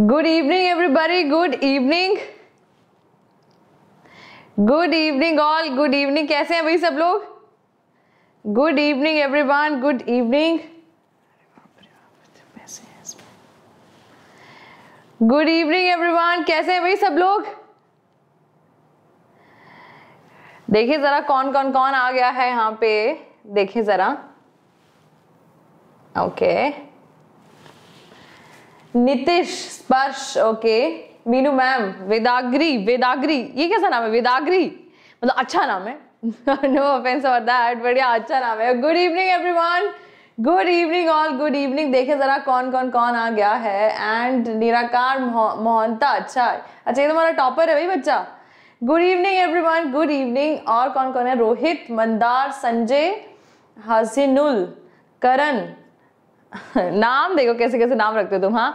Good evening everybody good evening good evening all good evening कैसे हैं भाई सब लोग good evening everyone good evening good evening everyone कैसे हैं भाई सब लोग देखिए जरा कौन कौन कौन आ गया है यहाँ पे देखिए जरा okay okay. Nitish Sparsh okay Meenu ma'am Vedagri Vedagri ये कैसा नाम है वेदाग्री मतलब अच्छा नाम है नो ऑफेंस फॉर दैट बढ़िया अच्छा नाम है good evening everyone good evening all good evening देखे जरा कौन कौन कौन आ गया है एंड निराकार मोहनता अच्छा अच्छा ये तुम्हारा तो टॉपर है भाई बच्चा good evening everyone good evening और कौन कौन है रोहित मंदार संजय हसीनुल करण नाम देखो कैसे कैसे नाम रखते हो तुम हाँ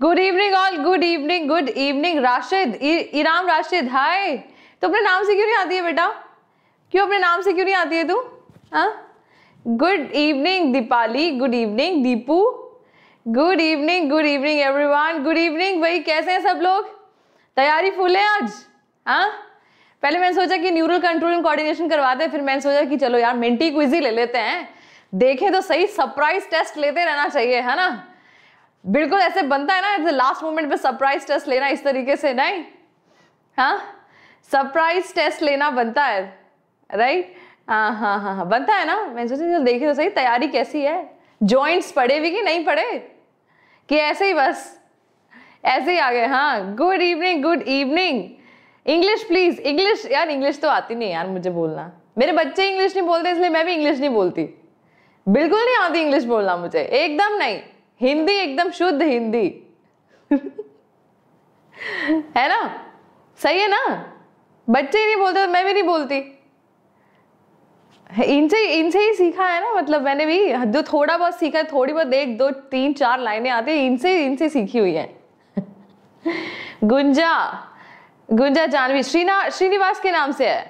good evening all good evening good evening Rashid Iram Rashid hi तो अपने नाम से क्यों नहीं आती है बेटा क्यों अपने नाम से क्यों नहीं आती है तू हाँ good evening Deepali good evening Deepu good evening good evening everyone good evening भाई कैसे हैं सब लोग तैयारी फुल है आज हाँ पहले मैंने सोचा कि न्यूरल कंट्रोल एंड कोऑर्डिनेशन करवाते हैं फिर मैंने सोचा कि चलो यार मेंटी क्विजी ले लेते हैं देखे तो सही सरप्राइज टेस्ट लेते रहना चाहिए है ना बिल्कुल ऐसे बनता है ना लास्ट मोमेंट पे सरप्राइज टेस्ट लेना इस तरीके से नहीं हाँ सरप्राइज टेस्ट लेना बनता है राइट हाँ हाँ हाँ हाँ बनता है ना मैं सोचा चल देखे तो सही तैयारी कैसी है जॉइंट्स पड़े भी कि नहीं पड़े कि ऐसे ही बस ऐसे ही आ गए हाँ good evening good evening English please English यार इंग्लिश तो आती नहीं यार मुझे बोलना मेरे बच्चे इंग्लिश नहीं बोलते इसलिए मैं भी इंग्लिश नहीं बोलती बिल्कुल नहीं आती इंग्लिश बोलना मुझे एकदम नहीं हिंदी एकदम शुद्ध हिंदी है ना सही है ना बच्चे नहीं बोलते तो मैं भी नहीं बोलती इनसे इनसे ही सीखा है ना मतलब मैंने भी जो थोड़ा बहुत सीखा है थोड़ी बहुत एक दो तीन चार लाइनें आती है इनसे इनसे सीखी हुई है गुंजा गुंजा जानवी श्रीना श्रीनिवास के नाम से है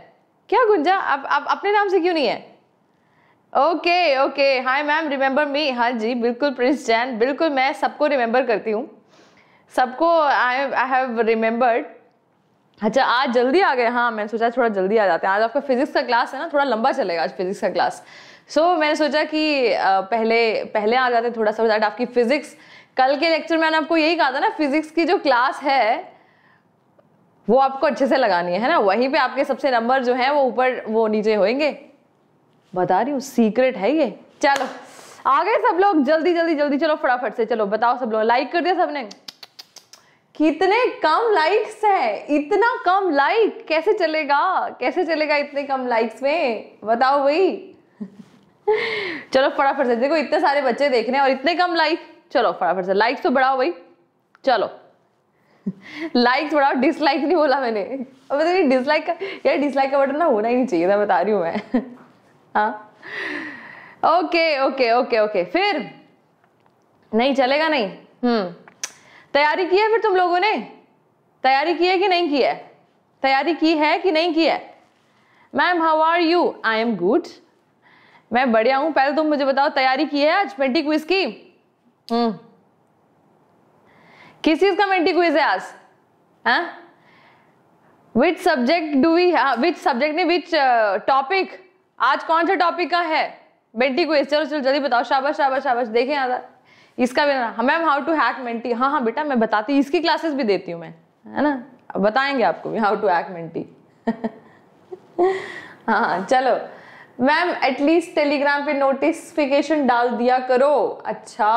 क्या गुंजा आप, आप अपने नाम से क्यों नहीं है okay okay hi ma'am remember me हाँ जी बिल्कुल प्रिंस जैन बिल्कुल मैं सबको रिमेंबर करती हूँ सबको आई आई हैव रिमेंबर्ड अच्छा आज जल्दी आ गए हाँ मैंने सोचा थोड़ा जल्दी आ जाते हैं आज आपका फिजिक्स का क्लास है ना थोड़ा लंबा चलेगा आज फिजिक्स का क्लास सो so, मैंने सोचा कि पहले पहले आ जाते थोड़ा सा दैट आपकी फिजिक्स कल के लेक्चर में मैंने आपको यही कहा था ना फिजिक्स की जो क्लास है वो आपको अच्छे से लगानी है ना वहीं पे आपके सबसे नंबर जो है वो ऊपर वो नीचे होंगे बता रही हूँ सीक्रेट है ये चलो आ गए सब लोग जल्दी जल्दी जल्दी चलो फटाफट से चलो बताओ सब लोग लाइक कर दिया सबने कितने कम लाइक्स है इतना कम लाइक कैसे चलेगा कैसे चलेगा इतने कम लाइक्स में बताओ भाई चलो फटाफट से देखो इतने सारे बच्चे देख रहे हैं और इतने कम लाइक चलो फटाफट से लाइक्स तो बढ़ाओ भाई चलो लाइक्स बढ़ाओ डिसलाइक नहीं बोला मैंने अब डिसलाइक का यार डिसलाइक का बटन ना होना ही नहीं चाहिए था बता रही हूँ मैं हाँ ओके ओके ओके ओके फिर नहीं चलेगा नहीं हम्म तैयारी की है फिर तुम लोगों ने तैयारी की है कि नहीं की है तैयारी की है कि नहीं की है ma'am how are you I am good मैं बढ़िया हूं पहले तुम मुझे बताओ तैयारी की है आज मेंटी क्विज की हम्म किस चीज का मेंटी क्विज है आज which subject do we which subject ने विच टॉपिक आज कौन सा टॉपिक का है मेंटी को चलो चलो जल्दी बताओ शाबाश शाबाश शाबाश देखें आधा इसका भी ना ma'am how to hack Menti हाँ हाँ बेटा मैं बताती हूँ इसकी क्लासेस भी देती हूँ मैं है ना अब बताएंगे आपको भी हाउ टू हैक मेंटी हाँ चलो मैम एटलीस्ट टेलीग्राम पे नोटिफिकेशन डाल दिया करो अच्छा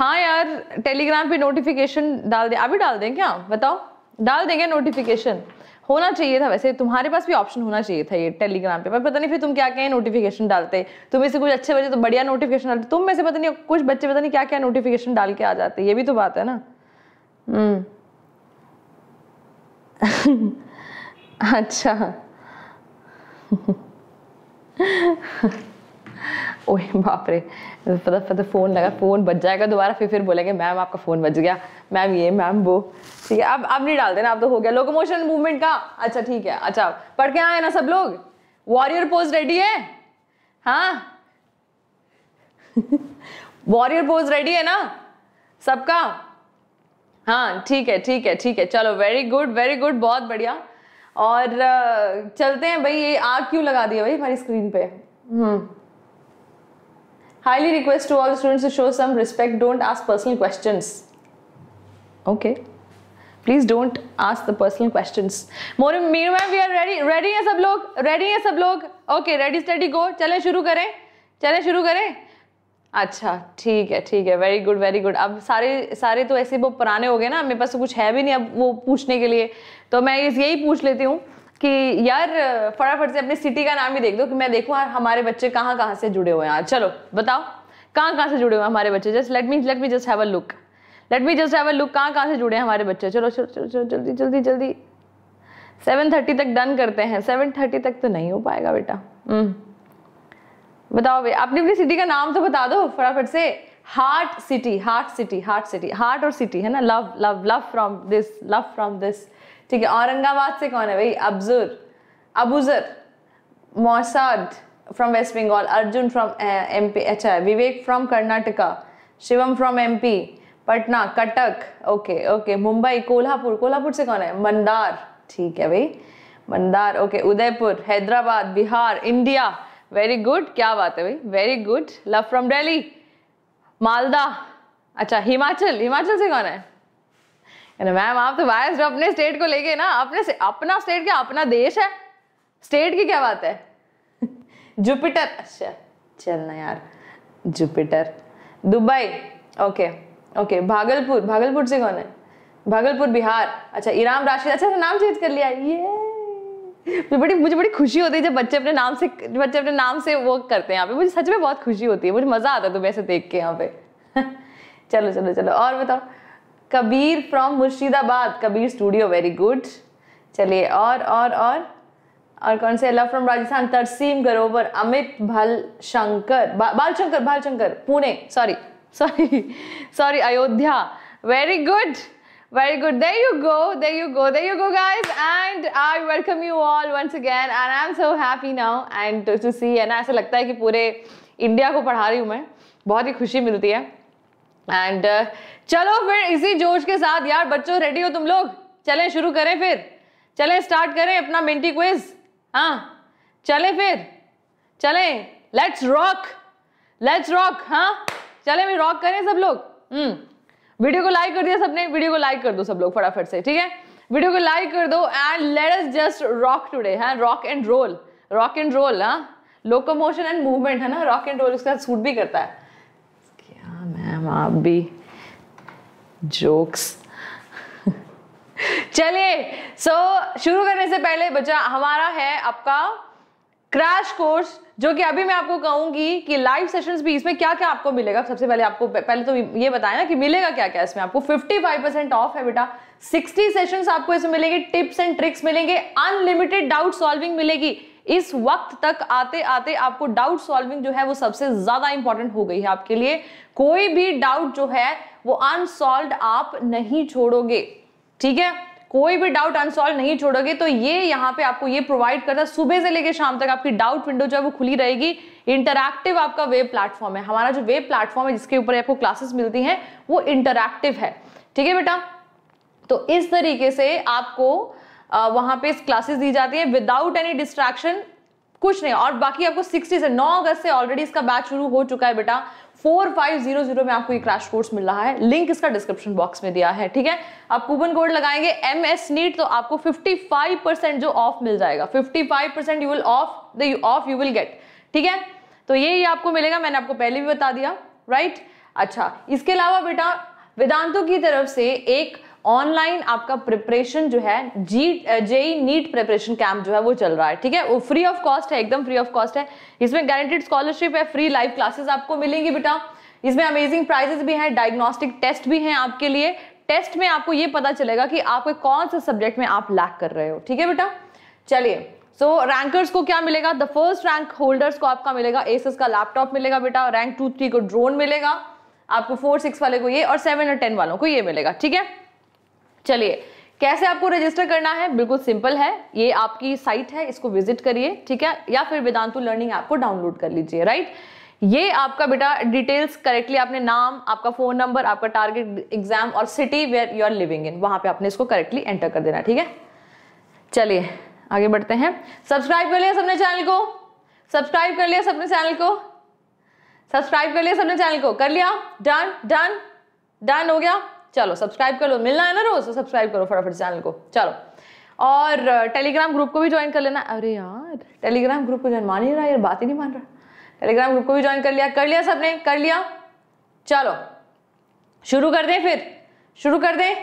हाँ यार टेलीग्राम पे नोटिफिकेशन डाल दे अभी डाल दें क्या बताओ डाल देंगे नोटिफिकेशन होना चाहिए था वैसे तुम्हारे पास भी ऑप्शन होना चाहिए था ये टेलीग्राम पे पर पता नहीं फिर तुम क्या क्या नोटिफिकेशन डालते तुम इसे कुछ अच्छे बच्चे तो बढ़िया नोटिफिकेशन डालते तुम में से पता नहीं कुछ बच्चे पता नहीं क्या क्या नोटिफिकेशन डाल के आ जाते ये भी तो बात है ना हम्म। अच्छा ओए बाप रे पता फ़ोन लगा फ़ोन बज जाएगा दोबारा फिर फिर बोलेंगे मैम आपका फ़ोन बज गया मैम ये मैम वो ठीक है अब अब नहीं डाल देना अब तो हो गया लोकोमोशन मूवमेंट का अच्छा ठीक है अच्छा पढ़ के आए ना सब लोग वॉरियर पोज रेडी है हाँ वॉरियर पोज रेडी है ना सबका हाँ ठीक है ठीक है ठीक है चलो वेरी गुड वेरी गुड बहुत बढ़िया और चलते हैं भाई ये आग क्यों लगा दिया भाई हमारी स्क्रीन पे highly request to all students to show some respect don't ask personal questions okay okay please don't ask the personal question more mean ma'am we are ready ready है सब लोग रेडी है सब लोग ओके रेडी स्टडी गो चले शुरू करें चले शुरू करें अच्छा ठीक है ठीक है वेरी गुड वेरी गुड अब सारे सारे तो ऐसे वो पुराने हो गए ना मेरे पास तो कुछ है भी नहीं अब वो पूछने के लिए तो मैं यही पूछ लेती हूँ कि यार फटाफट से अपनी सिटी का नाम ही देख दो कि मैं देखूँ यार हमारे बच्चे कहाँ कहाँ से जुड़े हुए हैं चलो बताओ कहाँ कहाँ से जुड़े हुए हैं हमारे बच्चे just let me let me just have a look let me just have a look कहाँ कहाँ से जुड़े हैं हमारे बच्चे चलो चलो चलो चलो जल्दी जल्दी जल्दी सेवन थर्टी तक डन करते हैं सेवन थर्टी तक तो नहीं हो पाएगा बेटा हम्म। बताओ भाई अपनी अपनी सिटी का नाम तो बता दो फटाफट से heart city heart city heart city heart और सिटी है ना love love love from this love from this ठीक है औरंगाबाद से कौन है भाई Abuzar Abuzar Mosad from West Bengal Arjun from M P अच्छा Vivek from Karnataka Shivam from M P Patna Cuttack okay okay Mumbai Kolhapur Kolhapur से कौन है मंदार ठीक है भाई Mandar okay Udaipur Hyderabad Bihar India very good क्या बात है भाई very good love from Delhi Malda अच्छा हिमाचल हिमाचल से कौन है मैम आप तो वायस अपने स्टेट को लेके ना अपने से अपना स्टेट क्या अपना देश है स्टेट की क्या बात है जुपिटर अच्छा चलना यार Jupiter Dubai okay okay. Okay okay, Bhagalpur Bhagalpur से कौन है भागलपुर बिहार अच्छा इराम राशिद अच्छा नाम चेंज कर लिया ये मुझे बड़ी मुझे बड़ी खुशी होती है जब बच्चे अपने नाम से बच्चे अपने नाम से वो करते हैं यहाँ पे मुझे सच में बहुत खुशी होती है मुझे मज़ा आता है तुम्हें ऐसे देख के यहाँ पे चलो चलो चलो और बताओ Kabir from Murshidabad Kabir studio very good चलिए और और और और कौन से लव फ्रॉम राजस्थान तरसीम गरोवर अमित भल शंकर बा, Bal Shankar Bal Shankar Pune sorry sorry sorry ayodhya very good very good there you go there you go there you go guys and i welcome you all once again and i'm so happy now and to see है ना ऐसा लगता है कि पूरे India को पढ़ा रही हूँ मैं बहुत ही खुशी मिलती है एंड uh, चलो फिर इसी जोश के साथ यार बच्चों रेडी हो तुम लोग चलें शुरू करें फिर चलें स्टार्ट करें अपना मिंटी क्विज हाँ चलें फिर चलें लेट्स रॉक लेट्स रॉक हाँ चले भी रॉक करें सब लोग हम्म वीडियो को लाइक कर दिया सबने वीडियो को लाइक कर दो सब लोग फटाफट से ठीक है वीडियो को लाइक कर दो and let us just rock today है rock and roll rock and roll हाँ लोकोमोशन एंड मूवमेंट है ना रॉक एंड रोल उसके साथ सूट भी करता है क्या मैम आप भी जोक्स चलिए सो so, शुरू करने से पहले बच्चा हमारा है आपका क्रैश कोर्स जो कि अभी मैं आपको कहूंगी कि लाइव सेशंस भी इसमें क्या क्या आपको मिलेगा सबसे पहले आपको पहले तो ये बताया ना कि मिलेगा क्या क्या इसमें आपको 55 परसेंट ऑफ है बेटा 60 सेशंस आपको इसमें मिलेंगे टिप्स एंड ट्रिक्स मिलेंगे अनलिमिटेड डाउट सॉल्विंग मिलेगी इस वक्त तक आते आते आपको डाउट सॉल्विंग जो है वो सबसे ज्यादा इंपॉर्टेंट हो गई है आपके लिए कोई भी डाउट जो है वो अनसॉल्व आप नहीं छोड़ोगे ठीक है कोई भी डाउट अनसॉल्व नहीं छोड़ोगे तो ये यहाँ पे आपको ये प्रोवाइड करता है सुबह से लेकर शाम तक आपकी डाउट विंडो जो है वो खुली रहेगी इंटरैक्टिव आपका वेब प्लेटफॉर्म है हमारा जो वेब प्लेटफॉर्म है जिसके ऊपर आपको क्लासेस मिलती हैं वो इंटरैक्टिव है ठीक है बेटा तो इस तरीके से आपको वहां पे क्लासेस दी जाती है विदाउट एनी डिस्ट्रैक्शन कुछ नहीं और बाकी आपको 60 से 9 अगस्त से ऑलरेडी इसका बैच शुरू हो चुका है बेटा फोर फाइव जीरो जीरो में आपको ये क्रैश कोर्स मिल रहा है लिंक इसका डिस्क्रिप्शन बॉक्स में दिया है ठीक है आप कूपन कोड लगाएंगे एम एस नीट तो आपको फिफ्टी फाइव परसेंट जो ऑफ मिल जाएगा fifty five percent you will off the off you will get ठीक है तो ये आपको मिलेगा मैंने आपको पहले भी बता दिया राइट अच्छा इसके अलावा बेटा वेदांतों की तरफ से एक ऑनलाइन आपका प्रिपरेशन जो है जी जेई नीट प्रिपरेशन कैंप जो है वो चल रहा है ठीक है वो फ्री ऑफ कॉस्ट है एकदम फ्री ऑफ कॉस्ट है इसमें गारंटेड स्कॉलरशिप है फ्री लाइव क्लासेस आपको मिलेंगी बेटा इसमें अमेजिंग प्राइजेस भी हैं डायग्नोस्टिक टेस्ट भी हैं आपके लिए टेस्ट में आपको ये पता चलेगा कि आपके कौन से सब्जेक्ट में आप लैक कर रहे हो ठीक है बेटा चलिए सो so, रैंकर्स को क्या मिलेगा द फर्स्ट रैंक होल्डर्स को आपका मिलेगा एसएस का लैपटॉप मिलेगा बेटा रैंक टू थ्री को ड्रोन मिलेगा आपको फोर सिक्स वाले को ये और सेवन और टेन वालों को ये मिलेगा ठीक है चलिए कैसे आपको रजिस्टर करना है बिल्कुल सिंपल है ये आपकी साइट है इसको विजिट करिए ठीक है या फिर वेदांतु लर्निंग ऐप को डाउनलोड कर लीजिए राइट ये आपका बेटा डिटेल्स करेक्टली आपने नाम आपका फोन नंबर आपका टारगेट एग्जाम और city where you are living in वहां पे आपने इसको करेक्टली एंटर कर देना ठीक है चलिए आगे बढ़ते हैं सब्सक्राइब कर लिया सबने चैनल को सब्सक्राइब कर लिया सबने चैनल को सब्सक्राइब कर लिया सबने चैनल को कर लिया डन डन डन हो गया चलो सब्सक्राइब कर लो मिलना है ना रोज तो सब्सक्राइब करो फटाफट चैनल को चलो और टेलीग्राम uh, ग्रुप को भी ज्वाइन कर लेना अरे यार टेलीग्राम ग्रुप को ज्वाइन मान ही रहा यार बात ही नहीं मान रहा टेलीग्राम ग्रुप को भी ज्वाइन कर लिया कर लिया सबने कर लिया चलो शुरू कर दें फिर शुरू कर दें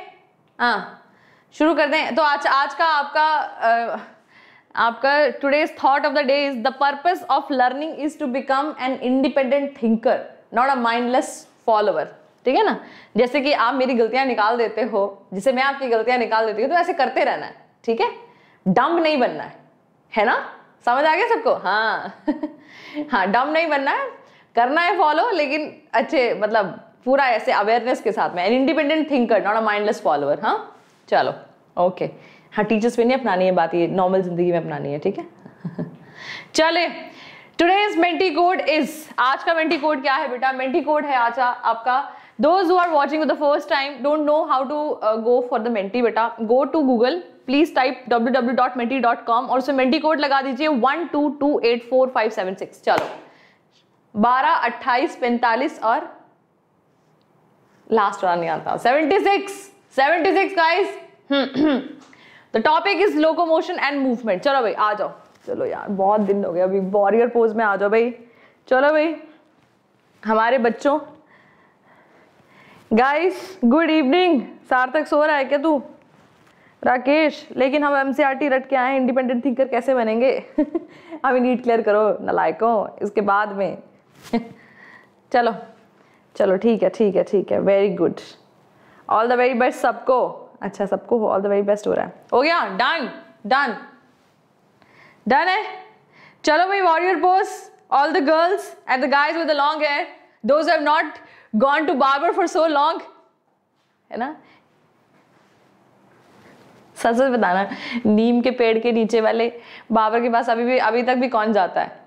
हाँ शुरू कर दें तो आज आज का आपका uh, आपका today's thought of the day is the purpose of learning is to become an independent thinker not a mindless follower ठीक है ना जैसे कि आप मेरी गलतियां निकाल देते हो जैसे मैं आपकी गलतियां निकाल देती हूँ तो ऐसे करते रहना है ठीक है डम्ब नहीं बनना है है ना समझ आ गया सबको हाँ हाँ डम्ब नहीं बनना है करना है फॉलो लेकिन अच्छे मतलब पूरा ऐसे अवेयरनेस के साथ में an independent thinker not a mindless follower हाँ चलो ओके हाँ टीचर्स में नहीं अपनानी है बात ये नॉर्मल जिंदगी में अपनानी है ठीक है चले टुडेज मेंटी कोड इज आज का मेंटी कोड क्या है बेटा मेंटी कोड है आज आपका those who are watching for the first time don't know how to uh, go for the menti beta go to google please type www.menti.com और उसमें मेंटी कोड लगा दीजिए one two two eight four five seven six चलो बारह अट्ठाईस पैंतालीस और last वाला नहीं आता seventy six seventy six guys the topic is locomotion and movement चलो भाई आ जाओ चलो यार बहुत दिन हो गया अभी वॉरियर पोज में आ जाओ भाई चलो भाई हमारे बच्चों गाइस गुड इवनिंग सार्थक सो रहा है क्या तू राकेश लेकिन हम एम सी रट के आए इंडिपेंडेंट थिंकर कैसे बनेंगे अभी नीट क्लियर करो नलायकों इसके बाद में चलो चलो ठीक है ठीक है ठीक है very good all the very best सबको अच्छा सबको ऑल द वेरी बेस्ट हो रहा है हो गया डन डन डन है चलो भाई warrior post all the girls and the guys with the long hair those have not gone to barber for so long है ना सच सच बताना नीम के पेड़ के नीचे वाले बाबर के पास अभी भी अभी तक भी कौन जाता है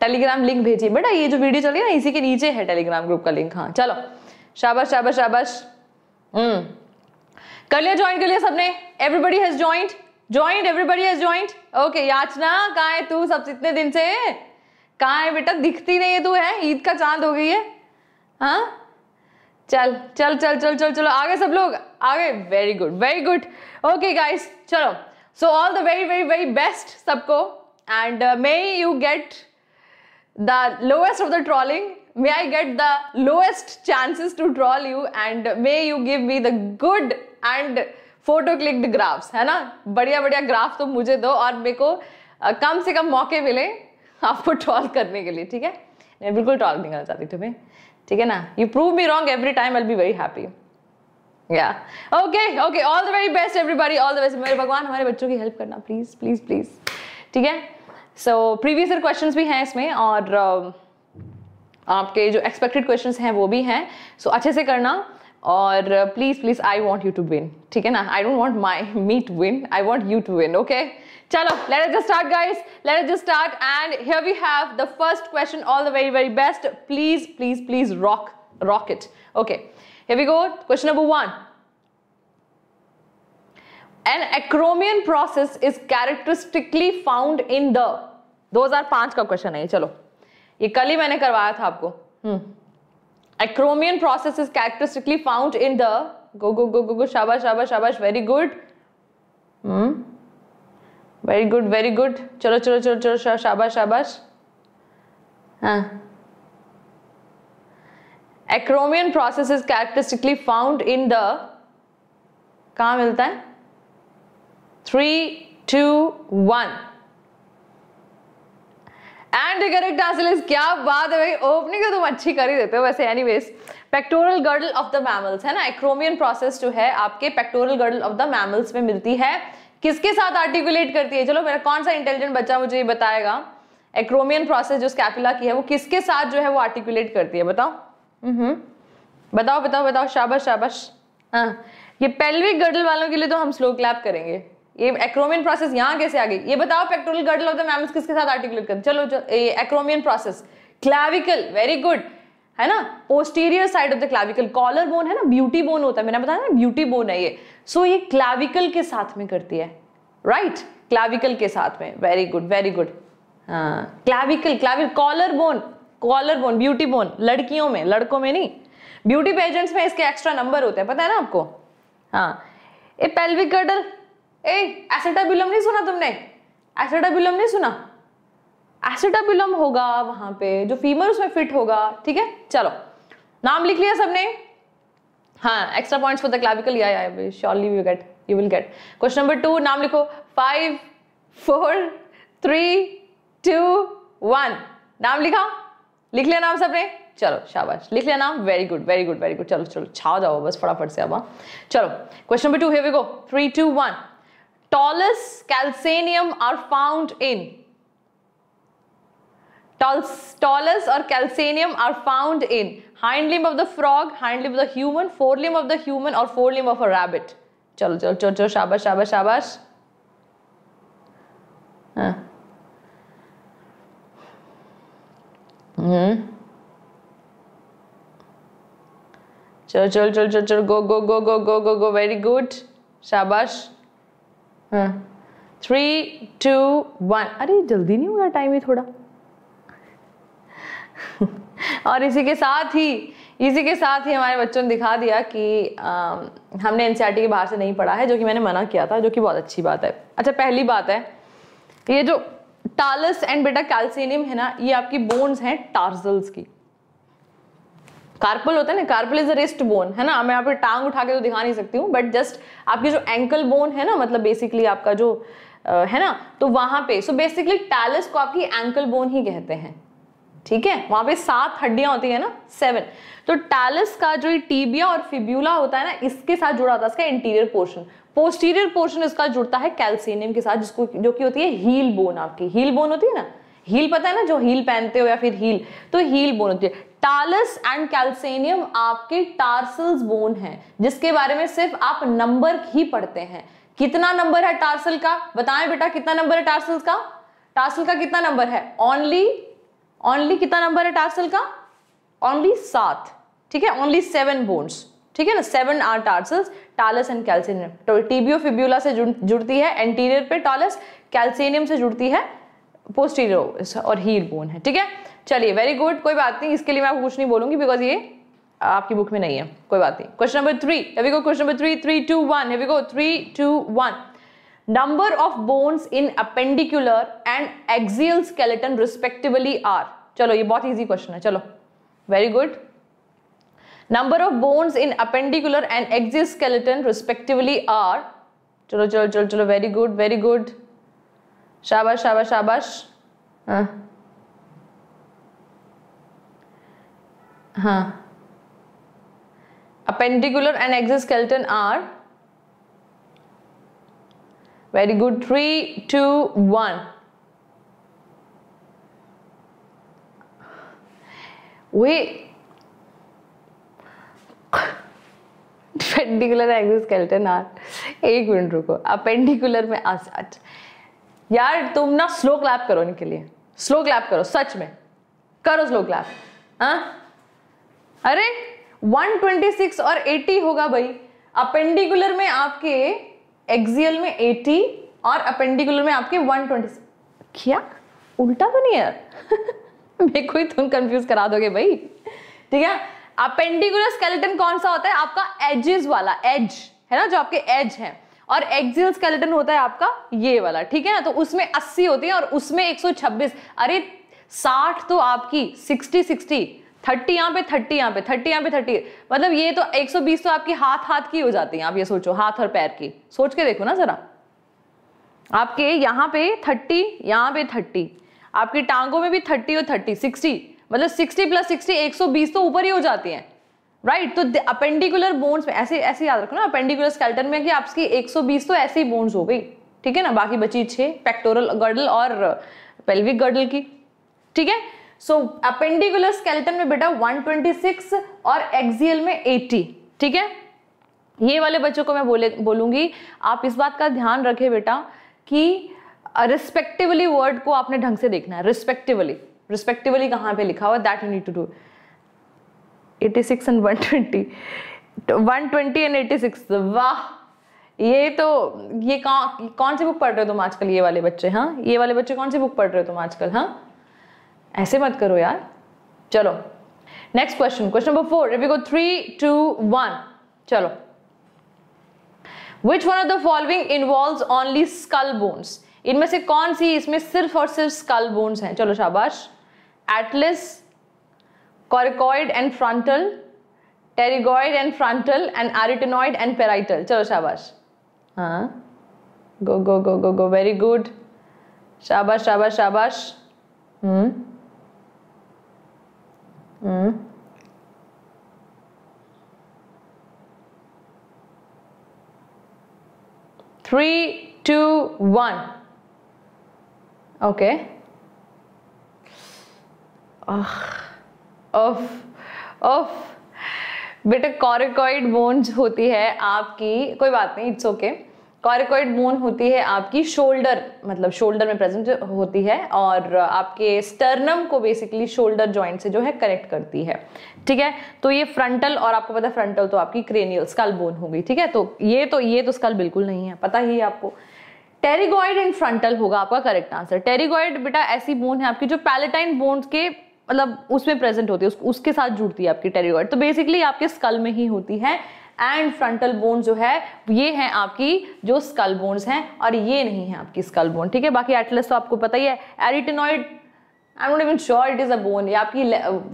टेलीग्राम लिंक भेजिए बेटा ये जो वीडियो चल रही है ना इसी के नीचे है टेलीग्राम ग्रुप का लिंक हाँ चलो शाबाश शाबाश शाबाश हम्म कर लिया ज्वाइन कर लिया सबने everybody has joined joined everybody has joined okay Yachna कहा है तू सब इतने दिन से कहाँ है बेटा दिखती नहीं है तू है ईद का चांद हो गई है हाँ चल चल चल चल चल चलो आगे सब लोग आगे very good very good okay guys चलो so all the very very very best सबको and may you get the lowest of the trolling may I get the lowest chances to troll you and may you give me the good and photo clicked graphs है ना बढ़िया बढ़िया graph तो मुझे दो और मेरे को uh, कम से कम मौके मिले आपको ट्रॉल करने के लिए ठीक है मैं बिल्कुल ट्रॉल नहीं करना चाहती तुम्हें ठीक है ना you prove me wrong every time I be very happy या okay okay all the very best everybody all the best मेरे भगवान हमारे बच्चों की हेल्प करना प्लीज़ प्लीज़ प्लीज़ ठीक है सो प्रीवियस ईयर क्वेश्चन भी हैं इसमें और um, आपके जो एक्सपेक्टेड क्वेश्चन हैं वो भी हैं सो अच्छे से करना और please please I want you to win ठीक है ना I don't want my me to win I want you to win okay चलो let just start guys let just start and here we have the first question all the very very best please please please rock rock it okay here we go question number one an acromion process is characteristically found in the 2005 का question है ये चलो ये कल ही मैंने करवाया था आपको acromion process is characteristically found in the go go go go go शाबाश शाबाश शाबाश very good hmm very good very good चलो चलो चलो चलो शाबाश शाबाश हाँ acromion process is characteristically found in the कहा मिलता है three two one and correct answer is क्या बात है भाई ओपनिंग तो तुम अच्छी कर ही देते हो वैसे anyways pectoral girdle of the mammals है ना एक्रोमियन प्रोसेस जो है आपके pectoral girdle of the mammals में मिलती है किसके साथ आर्टिकुलेट करती है चलो मेरा कौन सा इंटेलिजेंट बच्चा मुझे ये बताएगा एक्रोमियन प्रोसेस जो स्कैपुला की है वो किसके साथ जो है वो आर्टिकुलेट करती है बताओ हम्म। बताओ बताओ बताओ शाबाश शाबाश हाँ ये पेल्विक गर्डल वालों के लिए तो हम स्लो क्लैप करेंगे ये एक्रोमियन प्रोसेस यहाँ कैसे आ गई ये बताओ पेक्टोरल गर्डल होता है मैम किसके साथ आर्टिकुलेट कर चलो acromion process clavicle very good है ना posterior side of the clavicle collar bone है ना ब्यूटी बोन होता है मैंने बताया ना ब्यूटी बोन है ये सो so, ये क्लाविकल के साथ में करती है राइट right? क्लाविकल के साथ में very good very good clavicle clavicle collar bone collar bone beauty bone लड़कियों में लड़कों में नहीं ब्यूटी पेजेंट्स में इसके एक्स्ट्रा नंबर होते हैं पता है ना आपको हाँ ए पेल्विक गर्डल ए एसेटाबुलम नहीं सुना तुमने एसेटाबुलम नहीं सुना एसिटाबिलम होगा वहां पे जो फीमर उसमें फिट होगा ठीक है चलो नाम लिख लिया सबने हाँ extra points for the clavicle या surely you get you will get question number two नाम लिखो five four three two one नाम लिखा लिख लिया नाम सबने चलो शाबाश लिख लिया नाम very good very good very good चलो चलो छा जाओ बस फटाफट से अब हाँ। चलो question number two here we go three two one talus calcaneum are found in Tolus or calcaneum are found in hind limb of the frog, hind limb of the human, forelimb of the human or forelimb of a rabbit. चलो चलो चलो चलो शाबाश शाबाश शाबाश हाँ हम्म चलो चलो चलो चलो चलो गो go go go go go go very good शाबाश हाँ थ्री टू वन अरे जल्दी नहीं हुआ टाइम ही थोड़ा और इसी के साथ ही इसी के साथ ही हमारे बच्चों ने दिखा दिया कि आ, हमने एन e के बाहर से नहीं पढ़ा है जो कि मैंने मना किया था जो कि बहुत अच्छी बात है अच्छा पहली बात है ये जो टालस एंड बेटा कैल्सिनियम है ना ये आपकी बोन्स हैं टार्जल्स की कार्पल होता है ना carpal is a wrist bone है ना मैं यहाँ टांग उठा के तो दिखा नहीं सकती हूँ बट जस्ट आपकी जो एंकल बोन है ना मतलब बेसिकली आपका जो आ, है ना तो वहां पे सो बेसिकली टैलस को आपकी एंकल बोन ही कहते हैं ठीक है वहां पे सात हड्डियां होती है ना सेवन तो टैलिस का जो टीबिया और फिब्यूला होता है ना इसके साथ जुड़ा होता है इसका इंटीरियर पोर्शन पोस्टीरियर पोर्शन इसका जुड़ता है कैल्सियम के साथ जिसको जो की होती है हील बोन आपकी हील बोन होती है ना हील पता है ना जो हील पहनते हो या फिर हील तो हील बोन होती है टालस एंड कैल्सेनियम आपके टार्सल्स बोन है जिसके बारे में सिर्फ आप नंबर ही पढ़ते हैं कितना नंबर है टार्सल का बताएं बेटा कितना नंबर है टार्सल का टार्सल का कितना नंबर है ओनली ऑनली कितना नंबर है टार्सल का ऑनली सात ठीक है ओनली सेवन बोन्स ठीक है ना seven are tarsals talus and calcaneum tibio fibula से जुड़ती है एंटीरियर पे टालस कैल्सिनियम से जुड़ती है पोस्टीरियर और हील बोन है ठीक है चलिए वेरी गुड कोई बात नहीं इसके लिए मैं आपको कुछ नहीं बोलूंगी बिकॉज ये आपकी बुक में नहीं है कोई बात नहीं क्वेश्चन नंबर थ्री अभी को question number three three two one अभी को three two one Number of bones in appendicular and axial skeleton respectively are. चलो ये बहुत easy question है चलो very good. Number of bones in appendicular and axial skeleton respectively are. चलो चलो चलो चलो very good very good. शाबाश शाबाश शाबाश हाँ हाँ appendicular and exoskeleton are very good three two one appendicular exoskeleton are एक मिनट रुको आप पेंडिकुलर में आ यार तुम ना स्लो क्लैप करो इनके लिए स्लो क्लैप करो सच में करो स्लो क्लैप हाँ? अरे 126 और 80 होगा भाई अपेंडिकुलर में आपके एक्सियल में 80 और अपेंडिकुलर में आपके 120 क्या उल्टा तो नहीं है मेरे को ही तुम कंफ्यूज करा दोगे भाई ठीक है अपेंडिकुलर स्केलेटन कौन सा होता है आपका एजेस वाला एज है ना जो आपके एज है और एक्सियल स्केलेटन होता है आपका ये वाला ठीक है ना तो उसमें 80 होती है और उसमें 126 अरे 60 तो आपकी 60 60 थर्टी यहाँ पे थर्टी यहाँ पे थर्टी यहाँ पे थर्टी मतलब ये तो एक सौ बीस तो आपकी हाथ हाथ की हो जाती है आप ये सोचो हाथ और पैर की सोच के देखो ना जरा आपके यहाँ पे थर्टी यहाँ पे थर्टी आपकी टांगों में भी थर्टी और थर्टी सिक्सटी मतलब सिक्सटी प्लस सिक्सटी एक सौ बीस तो ऊपर ही हो जाती है राइट right, तो अपेंडिकुलर बोन्स में ऐसे ऐसे याद रखो ना अपेंडिकुलर स्केल्टन में कि आपकी 120 तो ऐसे ही बोन्स हो गई ठीक है ना बाकी बची छे पेक्टोरल गर्डल और पेल्विक गर्डल की ठीक है सो अपेंडिकुलर स्केलेटन में बेटा 126 और एक्सियल में 80 ठीक है ये वाले बच्चों को मैं बोले बोलूंगी आप इस बात का ध्यान रखें बेटा कि रिस्पेक्टिवली वर्ड को आपने ढंग से देखना है रिस्पेक्टिवली रिस्पेक्टिवली कहाँ पे लिखा हुआ that you need to do 86 and 120 120 and 86 वाह ये तो ये कौन कौन सी बुक पढ़ रहे हो तुम आजकल ये वाले बच्चे हाँ ये वाले बच्चे कौन सी बुक पढ़ रहे हो तुम आजकल हाँ ऐसे मत करो यार चलो next question question number four if go three two one चलो which one of the following involve only skull bones इनमें से कौन सी इसमें सिर्फ और सिर्फ स्कल बोन्स हैं चलो शाबाश atlas coracoid and frontal pterygoid and frontal and arytenoid and parietal चलो शाबाश हाँ गो go go go go very good शाबाश शाबाश शाबाश hmm three two one okay बेटा कॉरिकॉइड बोन्स होती है आपकी कोई बात नहीं it's okay okay. Coracoid bone होती है आपकी शोल्डर मतलब शोल्डर में प्रेजेंट होती है और आपके स्टर्नम को बेसिकली शोल्डर जॉइंट से जो है कनेक्ट करती है ठीक है तो ये फ्रंटल और आपको पता है फ्रंटल तो आपकी क्रेनियल स्कल बोन होगी ठीक है तो ये तो ये तो स्कल बिल्कुल नहीं है पता ही है आपको टेरिगॉइड एंड फ्रंटल होगा आपका करेक्ट आंसर टेरिगॉइड बेटा ऐसी बोन है आपकी जो पैलेटाइन बोन के मतलब उसमें प्रेजेंट होती है उसके साथ जुड़ती है आपकी टेरिगॉइड तो बेसिकली आपके स्कल में ही होती है एंड फ्रंटल बोन जो है ये हैं आपकी जो स्कल बोन्स हैं और ये नहीं है आपकी स्कल बोन ठीक है बाकी एटलस तो आपको पता ही है arytenoid I not even sure it is a bone ये आपकी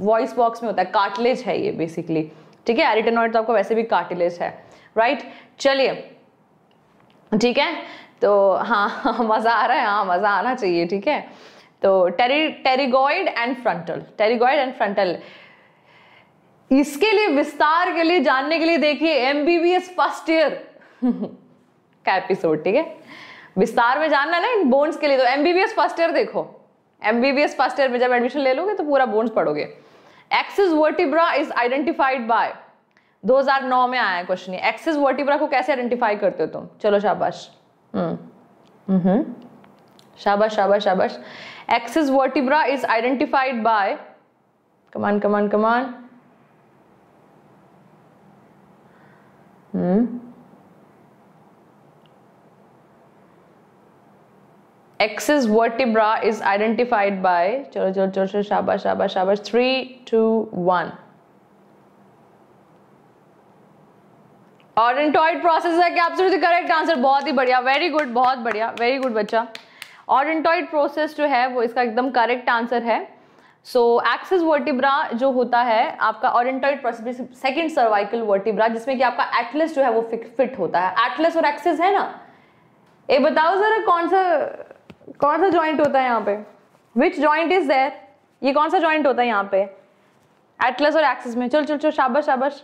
वॉइस बॉक्स में होता है कार्टिलेज है ये बेसिकली ठीक है एरिटेनॉइड तो आपको वैसे भी कार्टिलेज है राइट चलिए ठीक है तो हाँ मज़ा आ रहा है हाँ मज़ा आना चाहिए ठीक है तो टेरी pterygoid and frontal pterygoid and frontal इसके लिए विस्तार के लिए जानने के लिए देखिए एमबीबीएस फर्स्ट ईयर का एपिसोड ठीक है विस्तार में जानना ना इन बोन्स के लिए तो एमबीबीएस फर्स्ट ईयर देखो एमबीबीएस फर्स्ट ईयर में जब एडमिशन ले लोगे तो पूरा बोन्स पढ़ोगे axis vertebra is identified by 2009 में आया क्वेश्चन ये एक्सिस वर्टिब्रा को कैसे आइडेंटिफाई करते हो तुम चलो शाबाश हम्म, हम्म. शाबाश शाबाश शाबाश axis vertebra is identified by come on come on come on axis vertebra is identified by चलो चलो चलो चलो शाबा शाबा shabash three two one odontoid process है कि आपसे करेक्ट आंसर बहुत ही बढ़िया वेरी गुड बहुत बढ़िया वेरी गुड बच्चा ऑडेंटॉइड प्रोसेस जो है वो इसका एकदम करेक्ट आंसर है सो एक्सिस वर्टिब्रा जो होता है आपका प्रोसेस सेकंड सर्वाइकल वर्टिब्रा जिसमें कि आपका एटलस जो है वो फिट होता है एटलस और एक्सिस है ना ये बताओ जरा कौन सा कौन सा ज्वाइंट होता है यहाँ पे विच ज्वाइंट इज देर ये कौन सा ज्वाइंट होता है यहाँ पे एटलस और एक्सिस में चल चल चल शाबाश शाबाश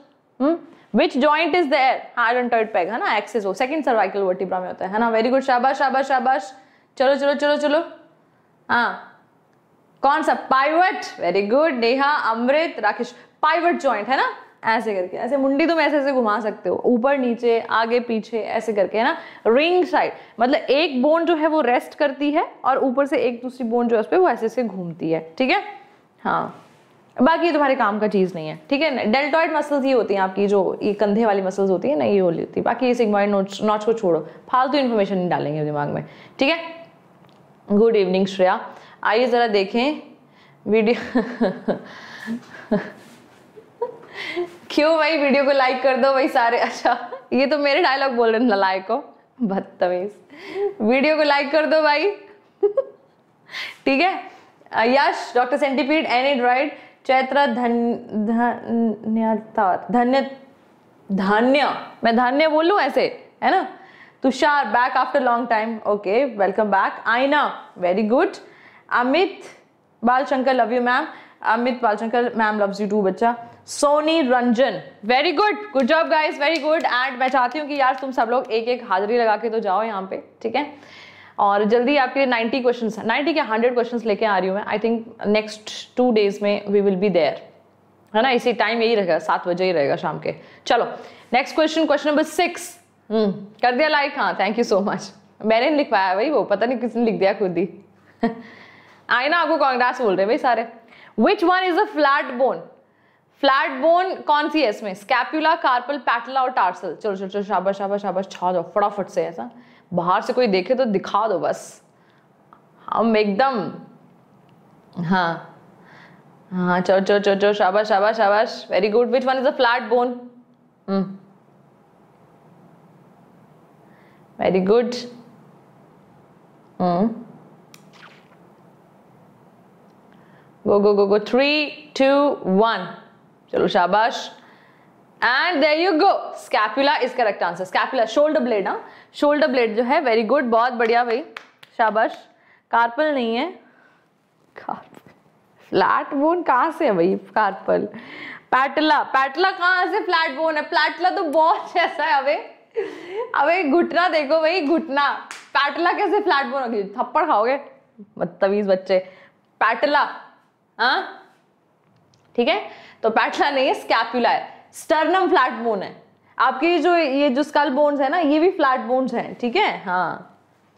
विच ज्वाइंट इज देर हाँ टर्ड पैग है ना एक्सिस हो सेकंड सर्वाइकल वर्टिब्रा में होता है ना वेरी गुड शाबाश शाबाश शाबाश चलो चलो चलो चलो हाँ कौन सा pivot very good Neha Amrit Rakesh pivot joint है ना ऐसे करके ऐसे मुंडी तुम ऐसे ऐसे घुमा सकते हो ऊपर नीचे आगे पीछे ऐसे करके है ना रिंग साइड मतलब एक बोन जो है वो रेस्ट करती है और ऊपर से एक दूसरी बोन जो है उस पर वो ऐसे ऐसे घूमती है ठीक है हाँ बाकी ये तुम्हारे काम का चीज़ नहीं है ठीक है ना डेल्टॉइड मसल्स ये होती हैं आपकी जो ये कंधे वाली मसल्स होती है ना ये होली होती है बाकी ये सिग्मॉइड नोट्स नोट्स को छोड़ो फालतू तो इन्फॉर्मेशन नहीं डालेंगे दिमाग में ठीक है गुड इवनिंग श्रेया आइए ज़रा देखें वीडियो क्यों भाई वीडियो को लाइक कर दो भाई सारे अच्छा ये तो मेरे डायलॉग बोल रहे हैं लाइक हो बदतमीज वीडियो को लाइक कर दो भाई ठीक है यश डॉक्टर सेंटीपीड एन ड्राइड चैत्र धन्य धन्य धान्य मैं धान्य बोलूं ऐसे है ना Tushar back after long time okay welcome back Aaina very good Amit Balshankar love you ma'am Amit Balshankar ma'am loves you too बच्चा Soni Ranjan very good good job guys very good and मैं चाहती हूँ कि यार तुम सब लोग एक एक हाजिरी लगा के तो जाओ यहाँ पे ठीक है और जल्दी आपके लिए नाइन्टी क्वेश्चन नाइन्टी के हंड्रेड क्वेश्चन लेके आ रही हूँ मैं I think next two days में वी विल बी देयर है ना इसी टाइम यही रहेगा सात बजे ही रहेगा शाम के चलो next question question number six कर दिया लाइक हाँ थैंक यू सो मच मैंने लिखवाया भाई वो पता नहीं किसने लिख दिया खुद ही आए ना आपको कॉन्ग्रेस बोल रहे हैं भाई सारे which one is a flat bone flat bone कौन सी है इसमें स्कैप्यूला कार्पल पैटला और टार्सल चलो चलो चलो शाबाश शाबाश शाबाश छा जाओ फटाफट से ऐसा बाहर से कोई देखे तो दिखा दो बस हम एकदम हाँ हाँ चलो चलो चलो चलो शाबाश शाबाश शाबाश very good which one is a flat bone very good hmm go go go go three two one चलो शाबाश and there you go scapula is correct answer scapula shoulder blade हाँ शोल्डर ब्लेड जो है very good बहुत बढ़िया भाई शाबाश carpel नहीं है फ्लैट बोन कहाँ से है भाई कार्पल पैटला पैटला कहाँ से फ्लैट बोन है प्लेटला तो बहुत ऐसा है अबे अबे घुटना देखो भाई घुटना पैटला कैसे फ्लैट बोन होगी थप्पड़ खाओगे मतवीज बच्चे पैटला हाँ? ठीक है तो पैटला नहीं है स्कैप्यूला है स्टर्नम फ्लैट बोन है आपकी जो ये जो स्कल बोन्स है ना ये भी फ्लैट बोन्स हैं ठीक है हाँ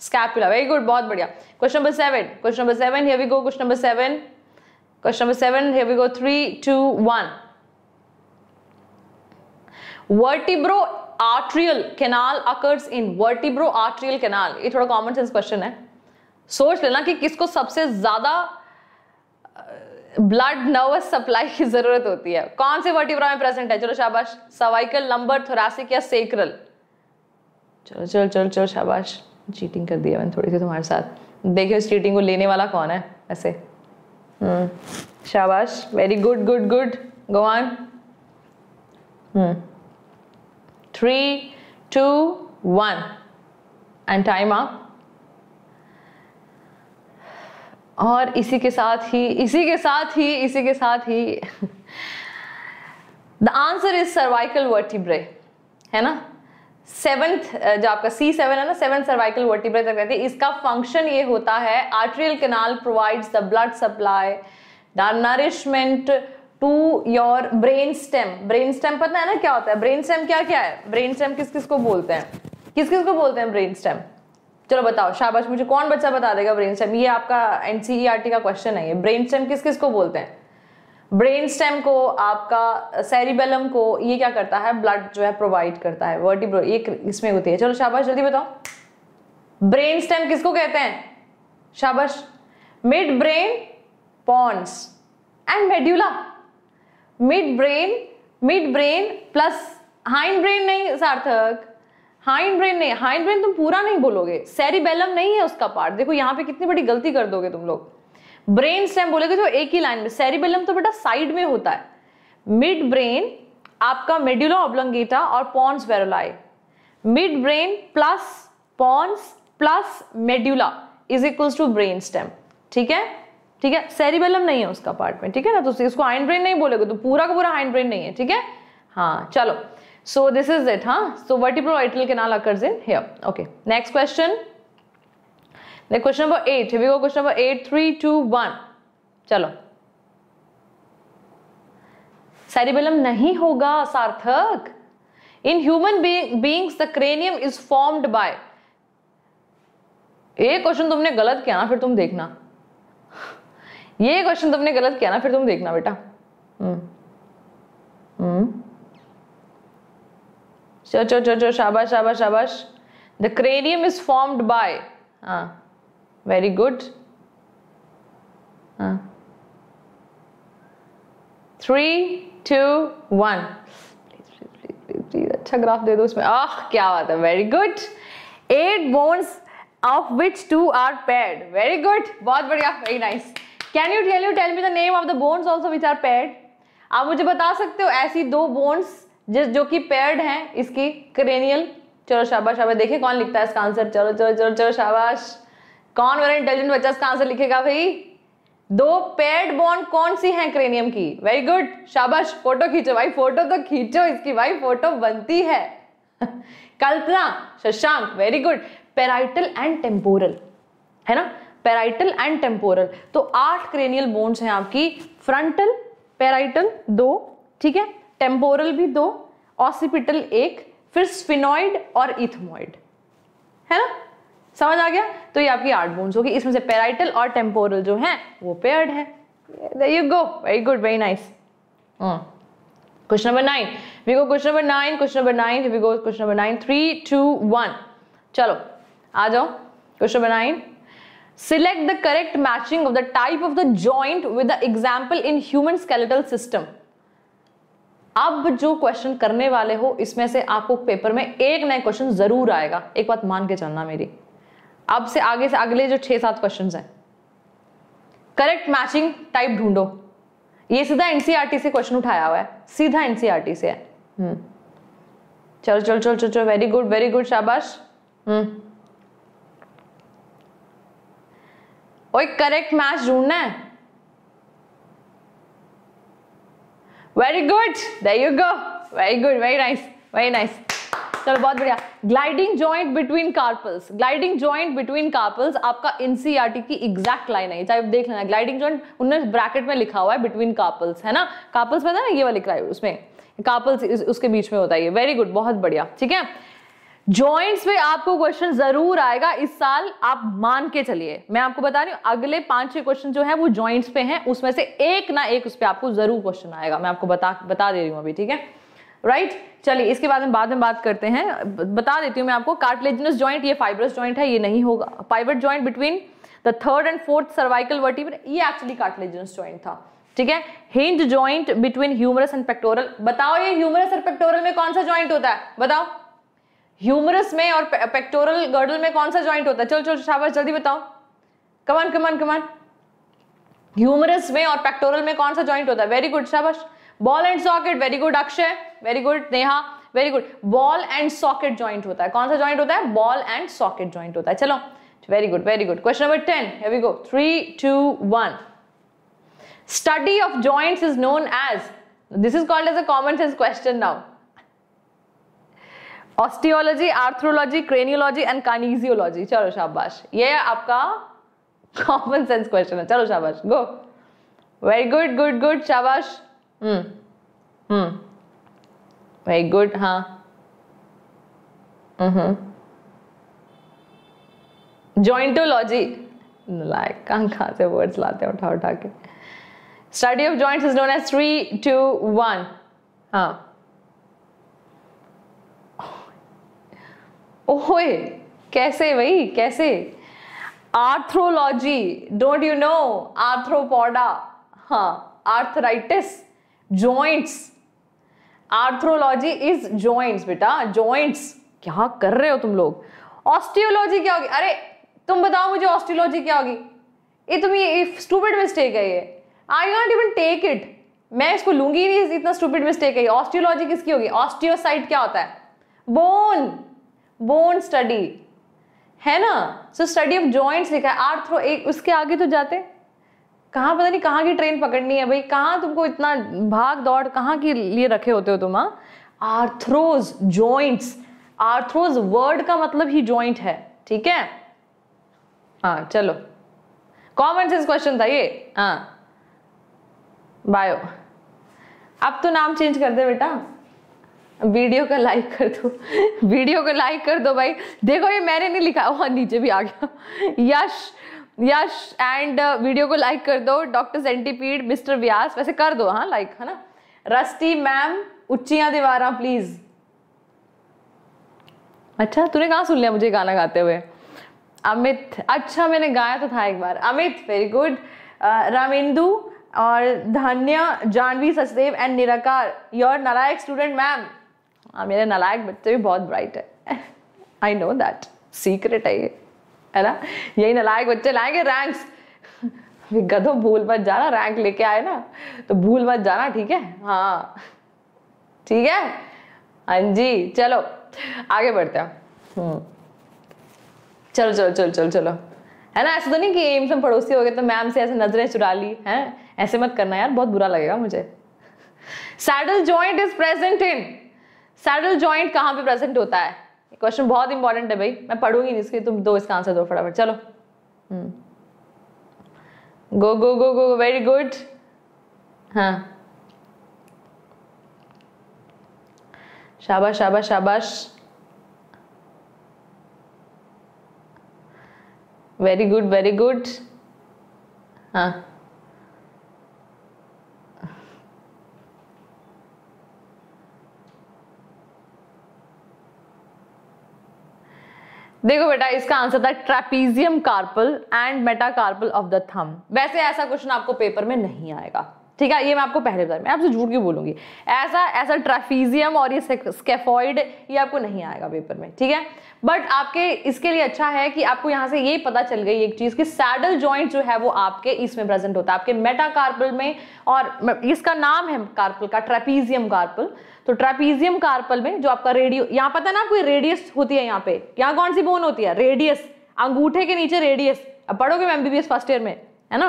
स्कैप्यूला वेरी गुड बहुत बढ़िया question number seven question number seven here we go question number seven question number seven here we go three two one vertebro arterial canal occurs in vertebro arterial canal ये थोड़ा common sense question है सोच लेना कि किसको सबसे ज्यादा blood nervous supply की जरूरत होती है कौन से वर्टिब्रा में प्रेजेंट है चलो शाबाश सवाइकल लंबर थोरासिक या सेक्रल चलो चलो चलो चलो शाबाश चीटिंग कर दिया मैंने थोड़ी सी तुम्हारे साथ देखिए उस चीटिंग को लेने वाला कौन है ऐसे हम्म, शाबाश very good good good go on three two one and time आप और इसी के साथ ही इसी के साथ ही इसी के साथ ही the answer is cervical vertebrae है ना सेवेंथ जो आपका सी सेवन है ना सेवन सर्वाइकल वर्टिब्रे तक रहती है इसका फंक्शन ये होता है arterial canal provides the blood supply the nourishment to your brain stem brain stem पता है ना क्या होता है ब्रेन स्टेम क्या क्या है ब्रेन स्टेम किस किस को बोलते हैं किस किस को बोलते हैं ब्रेन स्टेम चलो बताओ शाबाश मुझे कौन बच्चा बता देगा ब्रेन स्टेम ये आपका एनसीईआरटी e का क्वेश्चन है ये ब्रेन स्टेम किस किस को बोलते हैं ब्रेन स्टेम को आपका सेरिबेलम को ये क्या करता है ब्लड जो है प्रोवाइड करता है वर्टिब्रो ये इसमें होती है चलो शाबाश जल्दी बताओ ब्रेन स्टेम किसको कहते हैं शाबाश mid brain pons and medulla mid brain mid brain plus hind brain नहीं सार्थक हाइंड ब्रेन नहीं हाइंड ब्रेन तुम पूरा नहीं बोलोगे सेरिबेलम नहीं है उसका पार्ट देखो यहाँ पे कितनी बड़ी गलती कर दोगे तुम लोग ब्रेन स्टेम बोलोगे जो तो एक ही लाइन में सेरिबेलम तो बेटा साइड में होता है मिड ब्रेन आपका मेड्यूलो ऑब्लंगेटा और pons varolii mid brain plus pons plus medulla is equals to brain stem ठीक है ठीक है सेरिबेलम नहीं है उसका पार्ट में ठीक है ना तो इसको हाइंड ब्रेन नहीं बोलेगे तो पूरा का पूरा हाइंड ब्रेन नहीं है ठीक है हाँ चलो So this is it, huh? So vertebroidal canal occurs in here. Okay. Next question. The question number 8 Here we go. Question number 8 3 2 1 chalo cerebellum nahi hoga sarthak in human be beings the cranium is formed by ये question तुमने गलत किया ना फिर तुम देखना ये question तुमने गलत किया ना फिर तुम देखना बेटा हम्म हम्म चो चो चो चो शाबाश शाबाश शाबाश the cranium is formed by हाँ वेरी गुड हाँ थ्री टू वन अच्छा ग्राफ दे दो उसमें आह क्या बात है very good eight bones of which two are paired very good बहुत बढ़िया very nice can you tell you tell me the name of the bones also which are paired आप मुझे बता सकते हो ऐसी दो बोन्स जिस जो कि पेड है इसकी क्रेनियल चलो शाबाश शाबाश देखिए कौन लिखता है इसका आंसर चलो चलो चलो चलो शाबाश कौन मेरा इंटेलिजेंट बच्चा इसका आंसर लिखेगा भाई दो पेड बोन कौन सी है क्रेनियम की वेरी गुड शाबाश फोटो खींचो भाई फोटो तो खींचो इसकी भाई फोटो बनती है Kalpana Shashank very good parietal and temporal है ना पेराइटल एंड टेम्पोरल तो आठ क्रेनियल बोन्स हैं आपकी फ्रंटल पेराइटल दो ठीक है टेम्पोरल भी दो ऑसिपिटल एक फिर स्फिनॉइड और इथमोइड है ना समझ आ गया तो ये आपकी आर्ट बोन्स होगी इसमें से पेराइटल और टेम्पोरल जो है वो पेयर्ड है you go very good very nice question number nine we go question number nine question number nine we go question number nine three two one चलो आ जाओ question number nine select the correct matching of the type of the joint with the example in human skeletal system अब जो question करने वाले हो इसमें से आपको पेपर में एक नया क्वेश्चन जरूर आएगा एक बात मान के चलना मेरी अब से आगे से अगले जो छह सात क्वेश्चन हैं करेक्ट मैचिंग टाइप ढूंढो ये सीधा एनसीईआरटी से क्वेश्चन उठाया हुआ है सीधा एनसीईआरटी से e है चलो चलो चलो चलो चलो वेरी गुड वेरी गुड शाबाश हम्म करेक्ट मैच ढूंढना है very good you go very good very nice very nice चलो बहुत बढ़िया gliding joint between carpals gliding joint between carpals आपका एनसीआरटी e की एग्जैक्ट लाइन है चाहे देख लेना ग्लाइडिंग ज्वाइंट उन्हें ब्रैकेट में लिखा हुआ है बिटवीन कार्पल्स है ना कार्पल्स में ना ये वाला रहा है उसमें कार्पल्स उसके बीच में होता है ये वेरी गुड बहुत बढ़िया ठीक है जॉइंट्स पे आपको क्वेश्चन जरूर आएगा इस साल आप मान के चलिए मैं आपको बता रही हूं अगले पांच छह क्वेश्चन जो है वो जॉइंट्स पे हैं उसमें से एक ना एक उस पर आपको जरूर क्वेश्चन आएगा मैं आपको बता बता दे रही हूं अभी ठीक है राइट right? चलिए इसके बाद में बाद में बात करते हैं बता देती हूँ मैं आपको कार्टिलेजनस जॉइंट ये फाइबरस ज्वाइंट है ये नहीं होगा pivot joint between the third and fourth cervical vertebra ये एक्चुअली कार्टिलेजनस जॉइंट था ठीक है hinge joint between humerus and pectoral बताओ ये ह्यूमरस और पेक्टोरल में कौन सा ज्वाइंट होता है बताओ ह्यूमरस में और पेक्टोरल गर्डल में कौन सा ज्वाइंट होता है चलो चलो शाबाश जल्दी बताओ कमान कमान कमान ह्यूमरस में और पेक्टोरल में कौन सा ज्वाइंट होता है वेरी गुड शाबाश ball and socket very good Akshay very good Neha very good ball and socket joint होता है कौन सा ज्वाइंट होता है बॉल एंड सॉकेट ज्वाइंट होता है चलो very good very good question number ten here we three two one study of joint is known as this is called as a common sense question now osteology arthrology craniology and kinesiology चलो शाबाश ये आपका common sense question है चलो शाबाश go very good good good शाबाश very hmm, good hmm. हाँ jointology हम्म, like कहाँ कहाँ से वर्ड्स लाते हैं उठा उठा के study of joints is known as three two one हाँ ओए कैसे भाई कैसे arthrology don't you know arthropoda हाँ arthritis joints arthrology is joints बेटा जॉइंट्स क्या कर रहे हो तुम लोग ऑस्टियोलॉजी क्या होगी अरे तुम बताओ मुझे ऑस्टियोलॉजी क्या होगी ये तुम तो ये स्टूपिड मिस्टेक है ये I not even take it मैं इसको लूंगी नहीं इतना स्टूपिड मिस्टेक है ऑस्टियोलॉजी किसकी होगी ऑस्टियोसाइट क्या होता है बोन बोन स्टडी है ना सो स्टडी ऑफ जॉइंट्स लिखा है आर्थ्रो एक उसके आगे तो जाते कहाँ पता नहीं कहाँ की ट्रेन पकड़नी है भाई कहाँ तुमको इतना भाग दौड़ कहाँ के लिए रखे होते हो तुम हाँ आर्थ्रोज जॉइंट्स आर्थ्रोज वर्ड का मतलब ही जॉइंट है ठीक है हाँ चलो कॉमन सेंस क्वेश्चन था ये हाँ बायो अब तो नाम चेंज कर दे बेटा वीडियो का लाइक कर दो वीडियो को लाइक कर दो भाई देखो ये मैंने नहीं लिखा वहाँ नीचे भी आ गया Yash Yash and uh, video को लाइक कर दो डॉक्टर सेंटीपीड मिस्टर व्यास वैसे कर दो हाँ लाइक है ना रस्टी मैम उच्चियाँ दीवारा प्लीज अच्छा तूने कहाँ सुन लिया मुझे गाना गाते हुए अमित अच्छा मैंने गाया तो था एक बार अमित वेरी गुड रामिंदू और धन्य जानवी सचदेव एंड निराकार योर नारायक स्टूडेंट मैम हाँ मेरे नालायक बच्चे भी बहुत ब्राइट है आई नो दैट सीक्रेट है ये है ना यही नालायक बच्चे लाएंगे रैंक्स गधो भूल मत जाना रैंक लेके आए ना तो भूल मत जाना ठीक है हाँ ठीक है हाँ जी चलो आगे बढ़ते हैं हम्म। चलो चलो चलो चलो चलो है ना ऐसा तो नहीं कि एम्स में मतलब पड़ोसी हो गए तो मैम से ऐसे नजरें चुरा ली हैं ऐसे मत करना यार बहुत बुरा लगेगा मुझे saddle joint is present in saddle joint कहाँ पे प्रेजेंट होता है क्वेश्चन बहुत इंपॉर्टेंट है भाई मैं पढ़ूंगी नहीं इसके तुम दो इसका आंसर दो फटाफट चलो गो go go go very good हाँ शाबाश शाबाश शाबाश वेरी गुड वेरी गुड हाँ देखो बेटा इसका आंसर था trapezium carpal and metacarpal of the thumb वैसे ऐसा क्वेश्चन आपको पेपर में नहीं आएगा ठीक है ये मैं आपको पहले बता मैं आपसे झूठ क्यों बोलूंगी ऐसा ऐसा ट्राफिजियम और ये स्केफॉइड ये आपको नहीं आएगा पेपर में ठीक है बट आपके इसके लिए अच्छा है कि आपको यहाँ से ये पता चल गई एक चीज़ कि सैडल जॉइंट जो है वो आपके इसमें प्रेजेंट होता है आपके मेटाकार्पल में और इसका नाम है कार्पल का ट्रेपीजियम कार्पल तो ट्रेपीजियम कार्पल में जो आपका रेडियो यहाँ पता ना कोई रेडियस होती है यहाँ पे यहाँ कौन सी बोन होती है रेडियस अंगूठे के नीचे रेडियस अब पढ़ोगे मैं एमबीबीएस फर्स्ट ईयर में है ना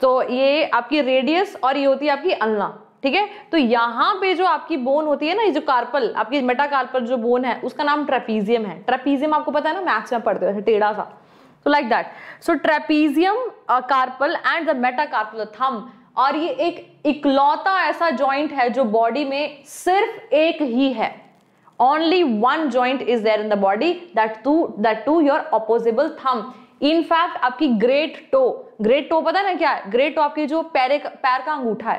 तो ये आपकी रेडियस और ये होती है आपकी अलना ठीक है तो यहाँ पे जो आपकी बोन होती है ना ये जो कार्पल आपकी मेटाकार्पल जो बोन है उसका नाम ट्रेपीजियम है ट्रेपीजियम आपको पता है ना मैथ्स में पढ़ते हो टेढ़ा सा तो so like that so trapezium carpal and the the metacarpal the और ये एक इकलौता ऐसा जॉइंट है जो बॉडी में सिर्फ एक ही है only one joint is there in the body that to that to your opposable thumb in fact आपकी ग्रेट टो ग्रेट टो पता ना क्या है ग्रेट टो आपके जो पैर पैर का अंगूठा है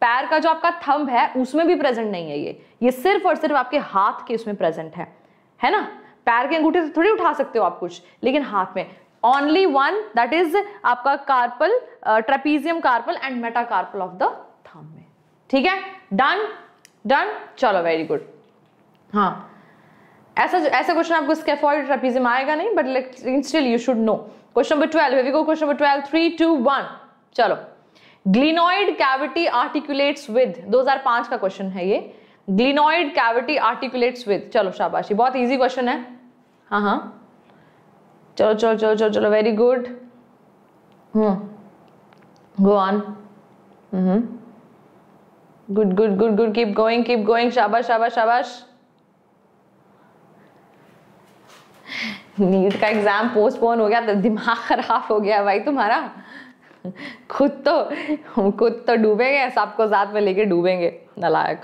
पैर का जो आपका थंब है उसमें भी प्रेजेंट नहीं है ये ये सिर्फ और सिर्फ आपके हाथ के उसमें प्रेजेंट है है ना पैर के अंगूठे से थोड़ी उठा सकते हो आप कुछ लेकिन हाथ में ओनली वन दैट इज आपका carpal trapezium carpal and metacarpal of the thumb में ठीक है डन डन चलो वेरी गुड हाँ ऐसा ऐसा क्वेश्चन आपको स्केफॉइड ट्रेपीजियम आएगा नहीं बट लेकिन still you should know question number twelve we go question number twelve three two one चलो ग्लिनोइड कैविटी आर्टिकुलेट्स विद 2005 का क्वेश्चन है ये ग्लिनोइड कैविटी आर्टिकुलेट्स विद चलो शाबाशी बहुत इजी क्वेश्चन है हाँ हाँ चलो चलो चलो चलो चलो very good go on good good good good keep going keep going शाबाश शाबाश शाबाश नीट का एग्ज़ाम पोस्टपोन हो गया तो दिमाग ख़राब हो गया भाई तुम्हारा खुद तो खुद तो डूबेंगे सबको साथ में लेके डूबेंगे नलायक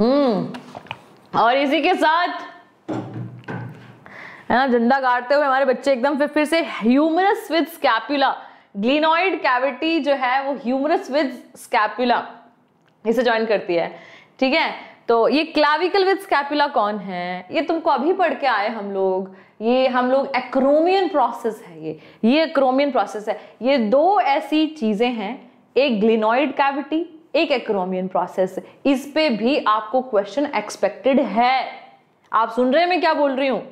हम्म hmm. और इसी के साथ है ना झंडा गाड़ते हुए हमारे बच्चे एकदम फिर फिर से humerus with scapula glenoid cavity जो है वो ह्यूमरस विद स्कैप्यूला इसे ज्वाइन करती है ठीक है तो ये क्लाविकल विद स्कैपुला कौन है ये तुमको अभी पढ़ के आए हम लोग ये हम लोग एक्रोमियन प्रोसेस है ये ये एक्रोमियन प्रोसेस है ये दो ऐसी चीज़ें हैं एक ग्लिनॉइड कैविटी एक एक्रोमियन प्रोसेस इस पे भी आपको क्वेश्चन एक्सपेक्टेड है आप सुन रहे हैं मैं क्या बोल रही हूँ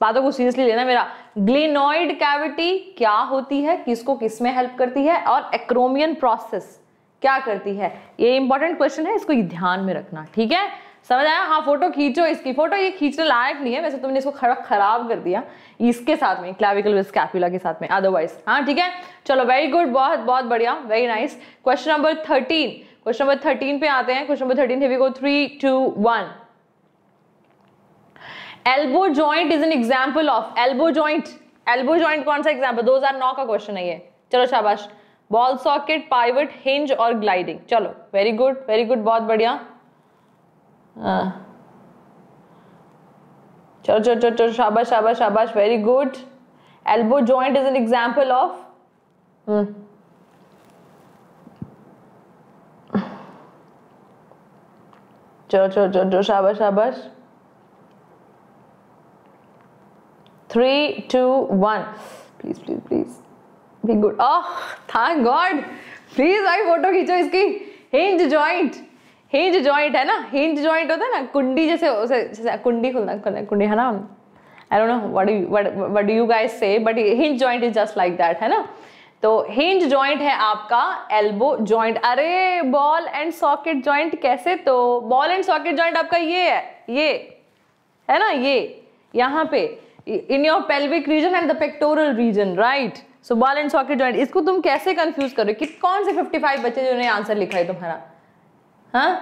बातों को सीरियसली लेना मेरा ग्लिनोइड कैविटी क्या होती है किसको किसमें हेल्प करती है और एक्रोमियन प्रोसेस क्या करती है ये इंपॉर्टेंट क्वेश्चन है इसको ध्यान में रखना ठीक है समझ आया हाँ फोटो खींचो इसकी फोटो ये खींचने लायक नहीं है वैसे तुमने तो इसको खड़ा खराब कर दिया इसके साथ में क्लाविकल कैपिला के साथ में अदरवाइज हाँ ठीक है चलो वेरी गुड बहुत बहुत बढ़िया very nice question number thirteen question number thirteen पे आते हैं क्वेश्चन नंबर थर्टीन थे three two one elbow joint is an example of elbow joint elbow joint कौन सा एग्जाम्पल 2009 का क्वेश्चन है ये चलो शाबाश बॉल सॉकेट पाइवट हिंज और ग्लाइडिंग चलो वेरी गुड वेरी गुड बहुत बढ़िया चलो चलो चलो चलो शाबाश शाबाश शाबाश very good elbow joint is an example of चलो चलो चलो शाबाश शाबाश three two one please please please be good oh thank god please I photo खींचो इसकी हिंज जॉइंट हिंज जॉइंट है ना हिंज जॉइंट होता है ना कुंडी जैसे उसे जैसे कुंडी खुलना खुलना कुंडी है ना I don't know what do what do you guys say but hinge joint is just like that है ना तो हिंज जॉइंट है आपका एल्बो जॉइंट अरे बॉल एंड सॉकेट जॉइंट कैसे तो बॉल एंड सॉकेट जॉइंट आपका ये है ये है ना ये यहाँ पे in your pelvic region and the pectoral region right so ball and socket joint इसको तुम कैसे कंफ्यूज करो कि कौन से 55 बच्चे जो ने आंसर लिखा है तुम्हारा हाँ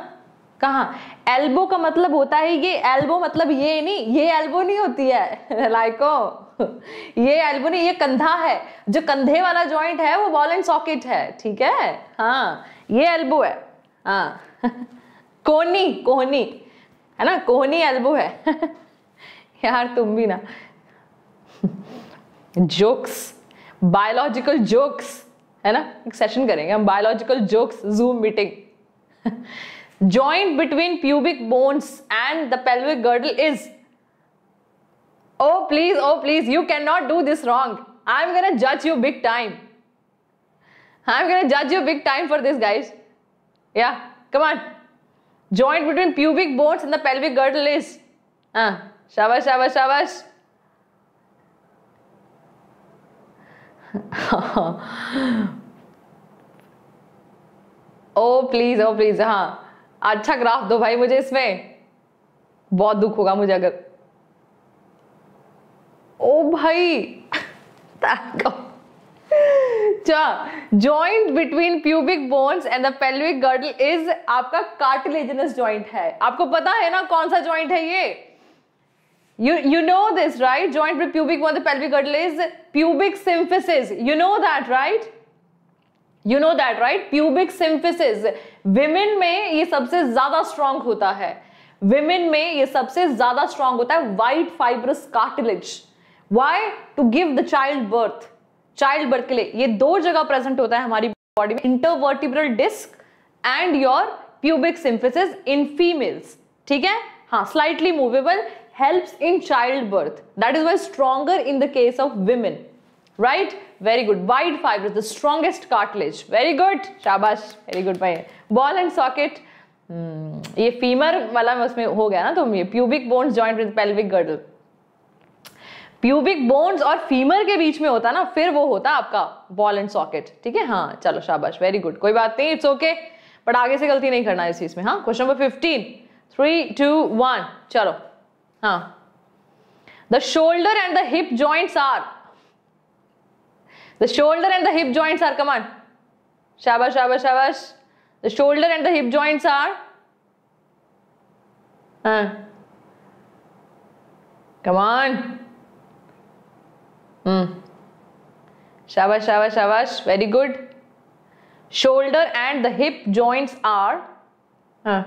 कहा एल्बो का मतलब होता है ये एल्बो मतलब ये नहीं ये एल्बो नहीं होती है लाइको oh, ये एल्बो नहीं ये कंधा है जो कंधे वाला जॉइंट है वो बॉल एंड सॉकेट है ठीक है हाँ ये एल्बो है हाँ कोहनी कोहनी है ना कोहनी एल्बो है यार तुम भी ना जोक्स बायोलॉजिकल जोक्स है ना एक सेशन करेंगे हम biological jokes zoom meeting joint between pubic bones and the pelvic girdle is O please O please you can not do this wrong I am gonna जज you big time I am gonna जज you big time for this guys या कमान joint between pubic bones and the pelvic girdle is हाँ शाबाश शाबाश शाबाश ओ please O please हाँ अच्छा graph दो भाई मुझे इसमें बहुत दुख होगा मुझे अगर ओ oh, भाई joint between pubic bones and the pelvic girdle is आपका कार्टिलेजनस जॉइंट है आपको पता है ना कौन सा जॉइंट है ये You, you know this, right? Joint with pubic bone, the pelvic girdle is pubic symphysis. You know that, right? You know that right pubic symphysis women में ये सबसे ज्यादा स्ट्रांग होता है विमेन में ये सबसे ज्यादा स्ट्रांग होता है white fibrous cartilage why to give the child birth child birth के लिए ये दो जगह प्रेजेंट होता है हमारी बॉडी में intervertebral disc and your pubic symphysis in females ठीक है हाँ slightly movable helps in childbirth. That is why stronger in the case of women. Right? Very good. Wide fibers, the strongest cartilage. Very good. Shabash. Very good. Bhai. Ball and socket. Hmm. ये femur वाला उसमें हो गया ना तो ये pubic bones joint with pelvic girdle pubic bones और femur के बीच में होता ना फिर वो होता आपका बॉल एंड सॉकेट ठीक है हाँ चलो शाबाश वेरी गुड कोई बात नहीं इट्स ओके बट आगे से गलती नहीं करना इस चीज में हाँ question number fifteen three two one चलो Ah, The shoulder and the hip joints are. The shoulder and the hip joints are, come on. Shabash, shabash, shabash. The shoulder and the hip joints are. Huh. Come on. Hmm. Shabash, shabash, shabash. Very good. Shoulder and the hip joints are. Huh.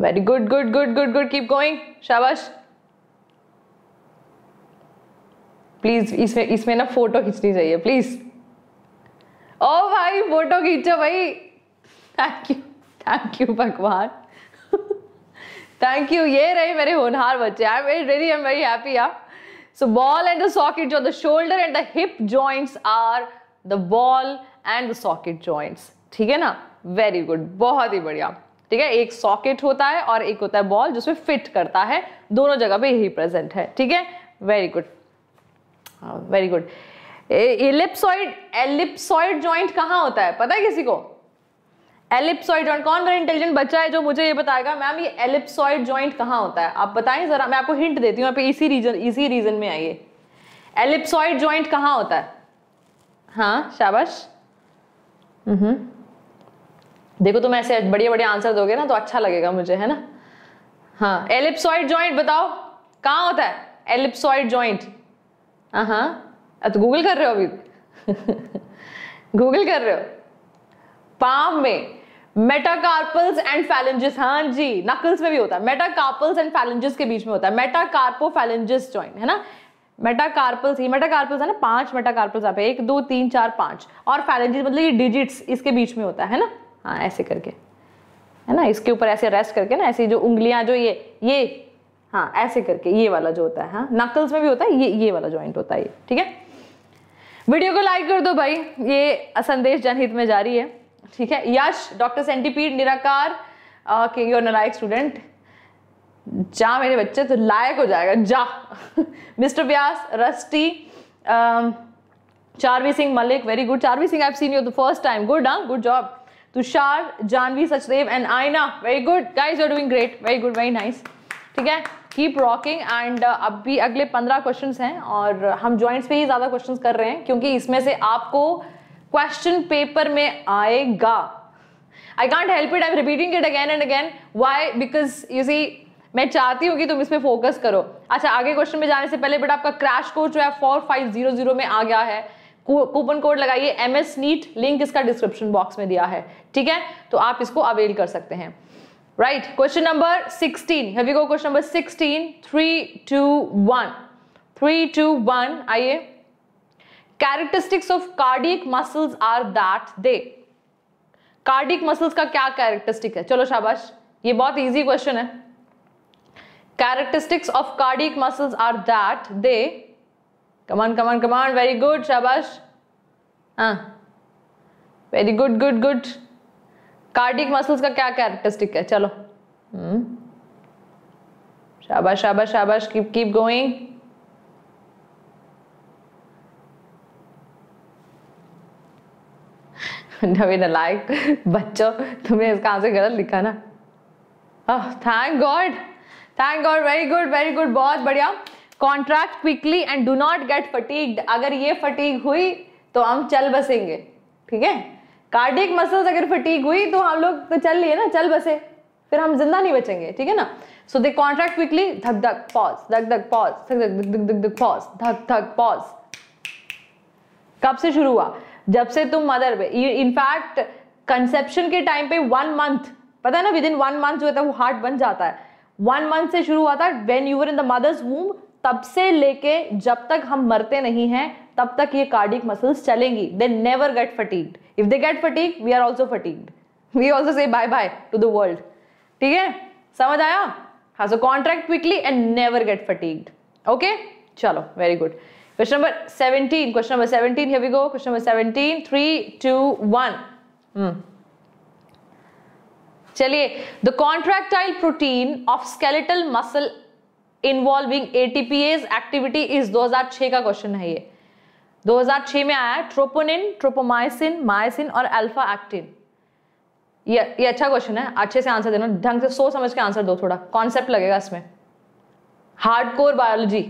Very good good good good good keep going शाबाश please इसमें इसमें ना photo खींचनी चाहिए please ओ भाई photo खींचो भाई thank you thank you भगवान थैंक यू ये रहे मेरे होनहार बच्चे I I am very happy आप so ball and the socket जो the shoulder and the hip joints are the ball and the socket joints ठीक है ना? वेरी गुड बहुत ही बढ़िया. ठीक है एक सॉकेट होता है और एक होता है बॉल जिसमें फिट करता है दोनों जगह पे यही प्रेजेंट है ठीक है very good very good ellipsoid ellipsoid joint कहाँ होता है पता है किसी को एलिप्सॉइड ज्वाइंट कौन मेरा इंटेलिजेंट बच्चा है जो मुझे ये बताएगा मैम ये एलिप्सॉइड ज्वाइंट कहाँ होता है आप बताएं जरा मैं आपको हिंट देती हूँ आप इसी रीजन इसी रीजन में आइए एलिप्सॉइड ज्वाइंट कहाँ होता है हाँ शाबाश हम्म, हम्म। देखो तुम ऐसे बढ़िया बढ़िया आंसर दोगे ना तो अच्छा लगेगा मुझे है ना हाँ एलिप्सॉइड ज्वाइंट बताओ कहाँ होता है एलिप्सॉइड ज्वाइंट हाँ तो गूगल कर रहे हो अभी गूगल कर रहे हो पाम में मेटाकार्पल्स एंड फैलेंजेस हाँ जी नकल्स में भी होता है मेटाकार्पल्स एंड फैलेंजेस के बीच में होता है मेटाकार्पोफैलेंजेस ज्वाइंट है ना मेटाकार्पल्स ही मेटाकार्पल्स है ना पांच मेटाकार्पल्स आप एक दो तीन चार पांच और फैलेंजेस मतलब ये डिजिट्स इसके बीच में होता है ना हाँ ऐसे करके है ना इसके ऊपर ऐसे रेस्ट करके ना ऐसी जो उंगलियां जो ये ये हाँ ऐसे करके ये वाला जो होता है हाँ नकल्स में भी होता है ये ये वाला ज्वाइंट होता है ये ठीक है वीडियो को लाइक कर दो भाई ये संदेश जनहित में जारी है ठीक है यश डॉक्टर सेंटीपीड निराकार के योर नलायक स्टूडेंट जा मेरे बच्चे तो लायक हो जाएगा जा mister Vyas Rusty Charvi Singh Malik very good Charvi Singh I have seen you the first time good हाँ good job Tushar Janvi Sachdev and Aaina very good guys are doing great very good very nice ठीक है कीप रॉकिंग एंड अब भी अगले पंद्रह क्वेश्चन हैं और हम ज्वाइंट्स पे ही ज़्यादा क्वेश्चन कर रहे हैं क्योंकि इसमें से आपको क्वेश्चन पेपर में आएगा I can't help it I repeating it again and again why because you see मैं चाहती हूँ कि तुम इसमें फोकस करो अच्छा आगे क्वेश्चन में जाने से पहले बट आपका क्रैश कोर्स जो है फोर फाइव जीरो जीरो में आ गया है कूपन कोड लगाइए एम एस नीट लिंक इसका डिस्क्रिप्शन बॉक्स में दिया है ठीक है तो आप इसको अवेल कर सकते हैं right question number sixteen question number 16 3 2 आइए characteristics of cardiac muscles are that they cardiac muscles का क्या कैरेक्टरिस्टिक है चलो शाबाश ये बहुत इजी क्वेश्चन है characteristics of cardiac muscles are that they come on come on come on very good शाबाश हाँ very good good good cardiac muscles का क्या कैरेक्टरिस्टिक है चलो शाबाश शाबाश शाबाश keep keep going Naveen like बच्चों तुमने कहां से गलत लिखा ना thank god thank god very good very good बहुत बढ़िया contract quickly and do not get fatigued अगर ये फटीक हुई तो हम चल बसेंगे ठीक है कार्डिक मसल्स अगर फटीक हुई तो हम लोग तो चल लिए ना चल बसे फिर हम जिंदा नहीं बचेंगे ठीक है ना सो दे कॉन्ट्रैक्ट क्विकली धक धक पॉज धक धक पॉज धक धक धक धक धक पॉज धक धक पॉज कब से शुरू हुआ जब से तुम मदर इनफैक्ट कंसेप्शन के टाइम पे वन मंथ पता है ना विद इन वन मंथ जो है वो हार्ट बन जाता है वन मंथ से शुरू हुआ था when were in the mother's womb तब से लेके जब तक हम मरते नहीं हैं तब तक ये कार्डिक मसल्स चलेंगी they never get fatigue if they get fatigue we are also fatigue we also say bye bye to the world ठीक है समझ आया has a contract quickly and never get fatigue okay चलो very good question number seventeen question number seventeen heavy go question number seventeen three two one चलिए the contractile protein of skeletal muscle involving ATPase activity is 2006 का question है ये 2006 में आया troponin ट्रोपोमाइसिन मायसिन और alpha actin ये ये अच्छा क्वेश्चन है अच्छे से आंसर देना ढंग से सोच समझ के आंसर दो थोड़ा कॉन्सेप्ट लगेगा इसमें hardcore biology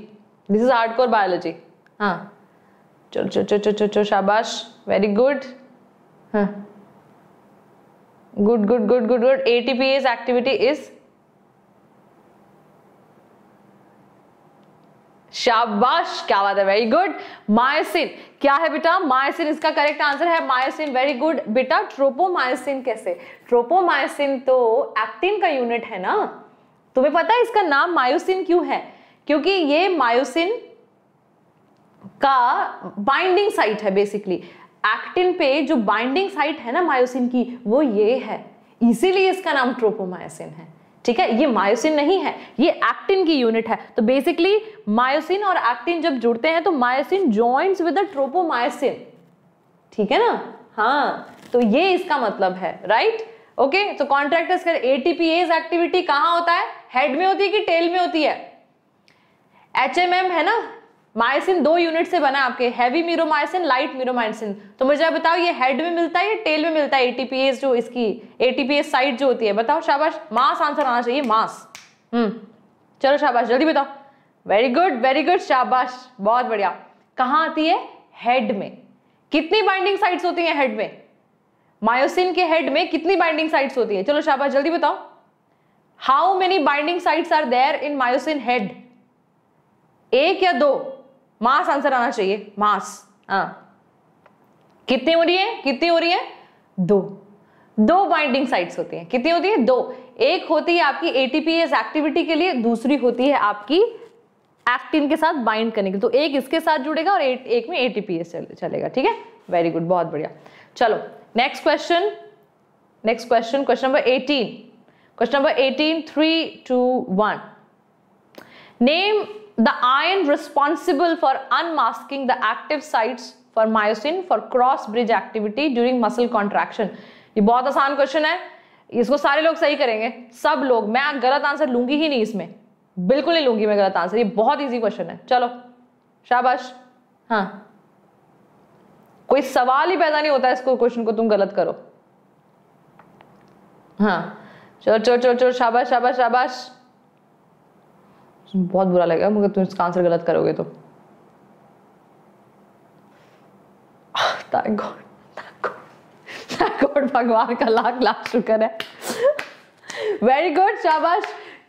this is hardcore biology हाँ चलो चलो चलो चलो चलो शाबाश वेरी गुड हाँ good good good good good A T activity is शाबाश क्या बात है वेरी गुड मायोसिन क्या है बेटा मायोसिन इसका करेक्ट आंसर है मायोसिन वेरी गुड बेटा ट्रोपोमायोसिन कैसे ट्रोपोमायोसिन तो एक्टिन का यूनिट है ना तुम्हें पता है इसका नाम मायोसिन क्यों है क्योंकि ये मायोसिन का बाइंडिंग साइट है बेसिकली एक्टिन पे जो बाइंडिंग साइट है ना मायोसिन की वो ये है इसीलिए इसका नाम ट्रोपोमायोसिन है ठीक है ये मायोसिन नहीं है ये एक्टिन की यूनिट है तो बेसिकली मायोसिन और एक्टिन जब जुड़ते हैं तो myosin joints with the tropomyosin ठीक है ना हाँ तो ये इसका मतलब है राइट ओके तो कॉन्ट्रैक्ट कर एटीपीएज एक्टिविटी कहां होता है हेड में होती है कि टेल में होती है एच एम एम है ना मायोसिन दो यूनिट से बना आपके हैवी मीरोमायोसिन लाइट मीरोमायोसिन तो मुझे बताओ ये हेड में मिलता है या टेल में मिलता है एटीपीएस जो इसकी एटीपीएस साइट जो होती है बताओ शाबाश मास आंसर आना चाहिए मास हम्म चलो शाबाश जल्दी बताओ वेरी गुड वेरी गुड शाबाश बहुत बढ़िया कहाँ आती है हेड में कितनी बाइंडिंग साइट्स होती हैं हेड में मायोसिन के हेड में कितनी बाइंडिंग साइट्स होती है चलो शाबाश जल्दी बताओ how many binding sites are there in myosin head एक या दो मास आंसर आना चाहिए मास हाँ। आ. कितनी हो रही है कितनी हो रही है दो दो बाइंडिंग साइट्स होती हैं कितनी होती है दो एक होती है आपकी एटीपीएस एक्टिविटी के लिए दूसरी होती है आपकी एक्टिन के साथ बाइंड करने के तो एक इसके साथ जुड़ेगा और एक, एक में एटीपीएस चलेगा ठीक है वेरी गुड बहुत बढ़िया चलो next question next question question number eighteen question number eighteen three two one name the iron responsible for unmasking the active sites for myosin for cross bridge activity during muscle contraction ये बहुत आसान question है इसको सारे लोग सही करेंगे सब लोग मैं गलत आंसर लूंगी ही नहीं इसमें बिल्कुल नहीं लूंगी मैं गलत आंसर ये बहुत इजी क्वेश्चन है चलो शाबाश हाँ कोई सवाल ही पैदा नहीं होता इसको क्वेश्चन को तुम गलत करो हाँ चलो चलो चलो चलो शाबाश शाबाश शाबाश बहुत बुरा लगेगा मगर तुम इसका आंसर गलत करोगे तो भगवान का लाख लाख शुक्र है वेरी गुड शाबाश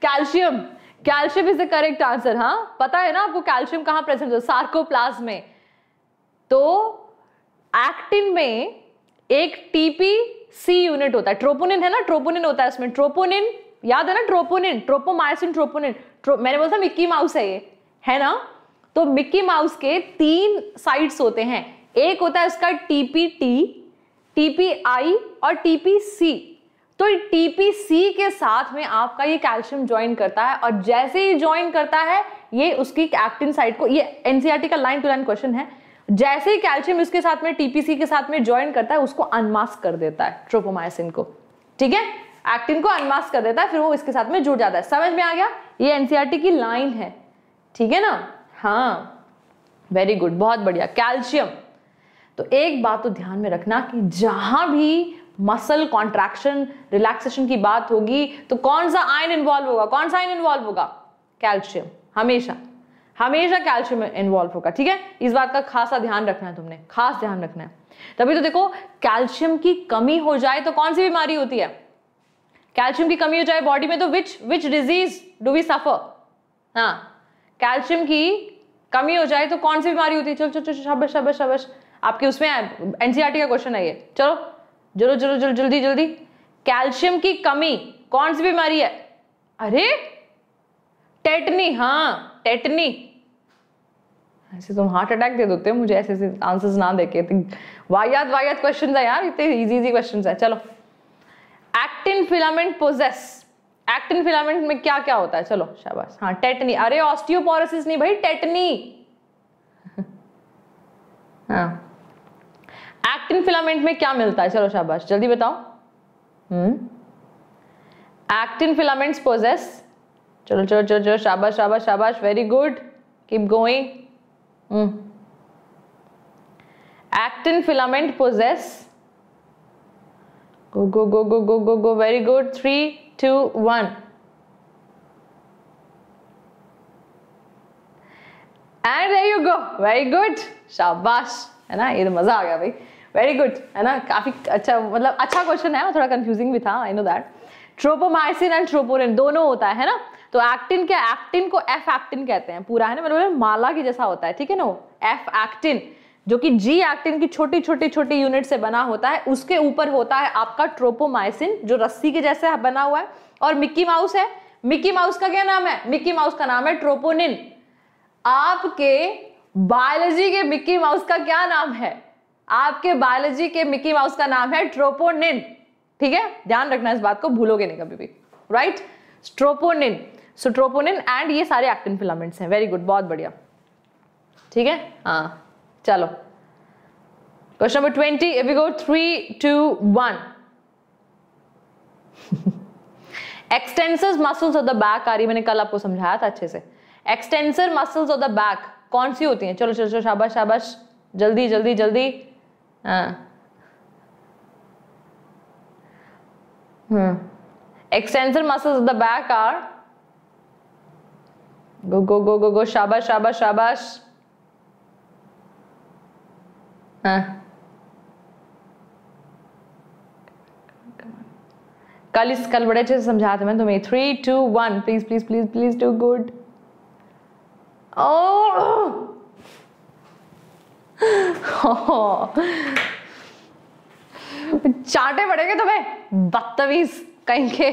calcium calcium is the correct answer हाँ पता है ना आपको कैल्शियम कहां प्रेजेंट हो सार्कोप्लाज्म में तो एक्टिन में एक टीपी सी यूनिट होता है ट्रोपोनिन है ना ट्रोपोनिन होता है इसमें ट्रोपोनिन याद है ना ट्रोपोनिन ट्रोपोमायोसिन ट्रोपोनिन ट्रो, मैंने बोला था मिक्की माउस है ये है ना तो मिक्की माउस के तीन साइड्स होते हैं एक होता है उसका टीपीटी टीपीआई और टीपीसी तो टीपीसी के साथ में आपका ये कैल्शियम ज्वाइन करता है और जैसे ही ज्वाइन करता है ये उसकी एक्टिन साइड को ये एनसीईआरटी e का लाइन टू लाइन क्वेश्चन है जैसे ही कैल्शियम इसके साथ में टीपीसी के साथ में ज्वाइन करता है उसको अनमास्क कर देता है ट्रोपोमायोसिन को ठीक है एक्टिन को अनमास्क कर देता है फिर वो इसके साथ में जुड़ जाता है समझ में आ गया ये एनसीआरटी e की लाइन है ठीक है ना हाँ वेरी गुड बहुत बढ़िया कैल्शियम तो एक बात तो ध्यान में रखना कि जहां भी मसल कॉन्ट्रैक्शन रिलैक्सेशन की बात होगी तो कौन सा आयन इन्वॉल्व होगा कौन सा आयन इन्वॉल्व होगा कैल्शियम हमेशा हमेशा कैल्शियम इन्वॉल्व होगा ठीक है इस बात का खासा ध्यान रखना है तुमने खास ध्यान रखना है तभी तो देखो कैल्शियम की कमी हो जाए तो कौन सी बीमारी होती है कैल्शियम की कमी हो जाए बॉडी में तो which which disease do we suffer हाँ कैल्शियम की कमी हो जाए तो कौन सी बीमारी होती है चलो चलो चलो शाबाश शाबाश आपके उसमें एनसीआरटी e का क्वेश्चन है ये चलो जलो जलो जलो जल्दी जल्दी कैल्शियम की कमी कौन सी बीमारी है अरे टेटनी हाँ टेटनी ऐसे तुम हार्ट अटैक दे देते हो मुझे ऐसे ऐसे आंसर्स ना देके तो वाहियात वाहियात क्वेश्चन है यार इतने इजी इजी क्वेश्चन है चलो actin filament possesses actin filament में क्या क्या होता है चलो शाबाश हाँ टेटनी अरे ऑस्टियोपोरोसिस नहीं भाई टेटनी हाँ एक्टिन फिलामेंट में क्या मिलता है चलो शाबाश जल्दी बताओ एक्टिन फिलामेंट्स पोजेस चलो चलो चलो चलो शाबाश शाबाश शाबाश very good keep going actin filament possesses go go go go go go go very good three two one and you go very good शाबाश है ना ये तो मज़ा आ गया भाई वेरी गुड है ना काफ़ी अच्छा मतलब अच्छा क्वेश्चन है थोड़ा कंफ्यूजिंग भी था I know that tropomyosin and troponin दोनों होता है ना तो एक्टिन क्या एक्टिन को एफ एक्टिन कहते हैं पूरा है ना मतलब माला की जैसा होता है ठीक है ना एफ एक्टिन जो कि जी एक्टिन की छोटी छोटी छोटी यूनिट से बना होता है उसके ऊपर होता है आपका ट्रोपोमाइसिन जो रस्सी के जैसे बना हुआ है और मिक्की माउस है मिक्की माउस का क्या नाम है मिक्की माउस का नाम है ट्रोपोनिन आपके बायोलॉजी के मिक्की माउस का क्या नाम है आपके बायोलॉजी के मिक्की माउस का नाम है ट्रोपोनिन ठीक है ध्यान रखना इस बात को भूलोगे नहीं कभी भी right troponin so troponin and ये सारे एक्टिन फिलामेंट्स हैं वेरी गुड बहुत बढ़िया ठीक है हाँ चलो question number twenty we go three two one extensor muscles of the back आ रही मैंने कल आपको समझाया था अच्छे से extensor muscles of the back कौन सी होती हैं चलो चलो चलो शाबाश शाबाश जल्दी जल्दी जल्दी हाँ extensor muscles of the back are go go go go go शाबाश शाबाश शाबाश Uh. कल इस कल बड़े अच्छे से समझाते मैं तुम्हें three two one please please please please too good चाटे पड़ेंगे तुम्हें बदतमीज कहीं के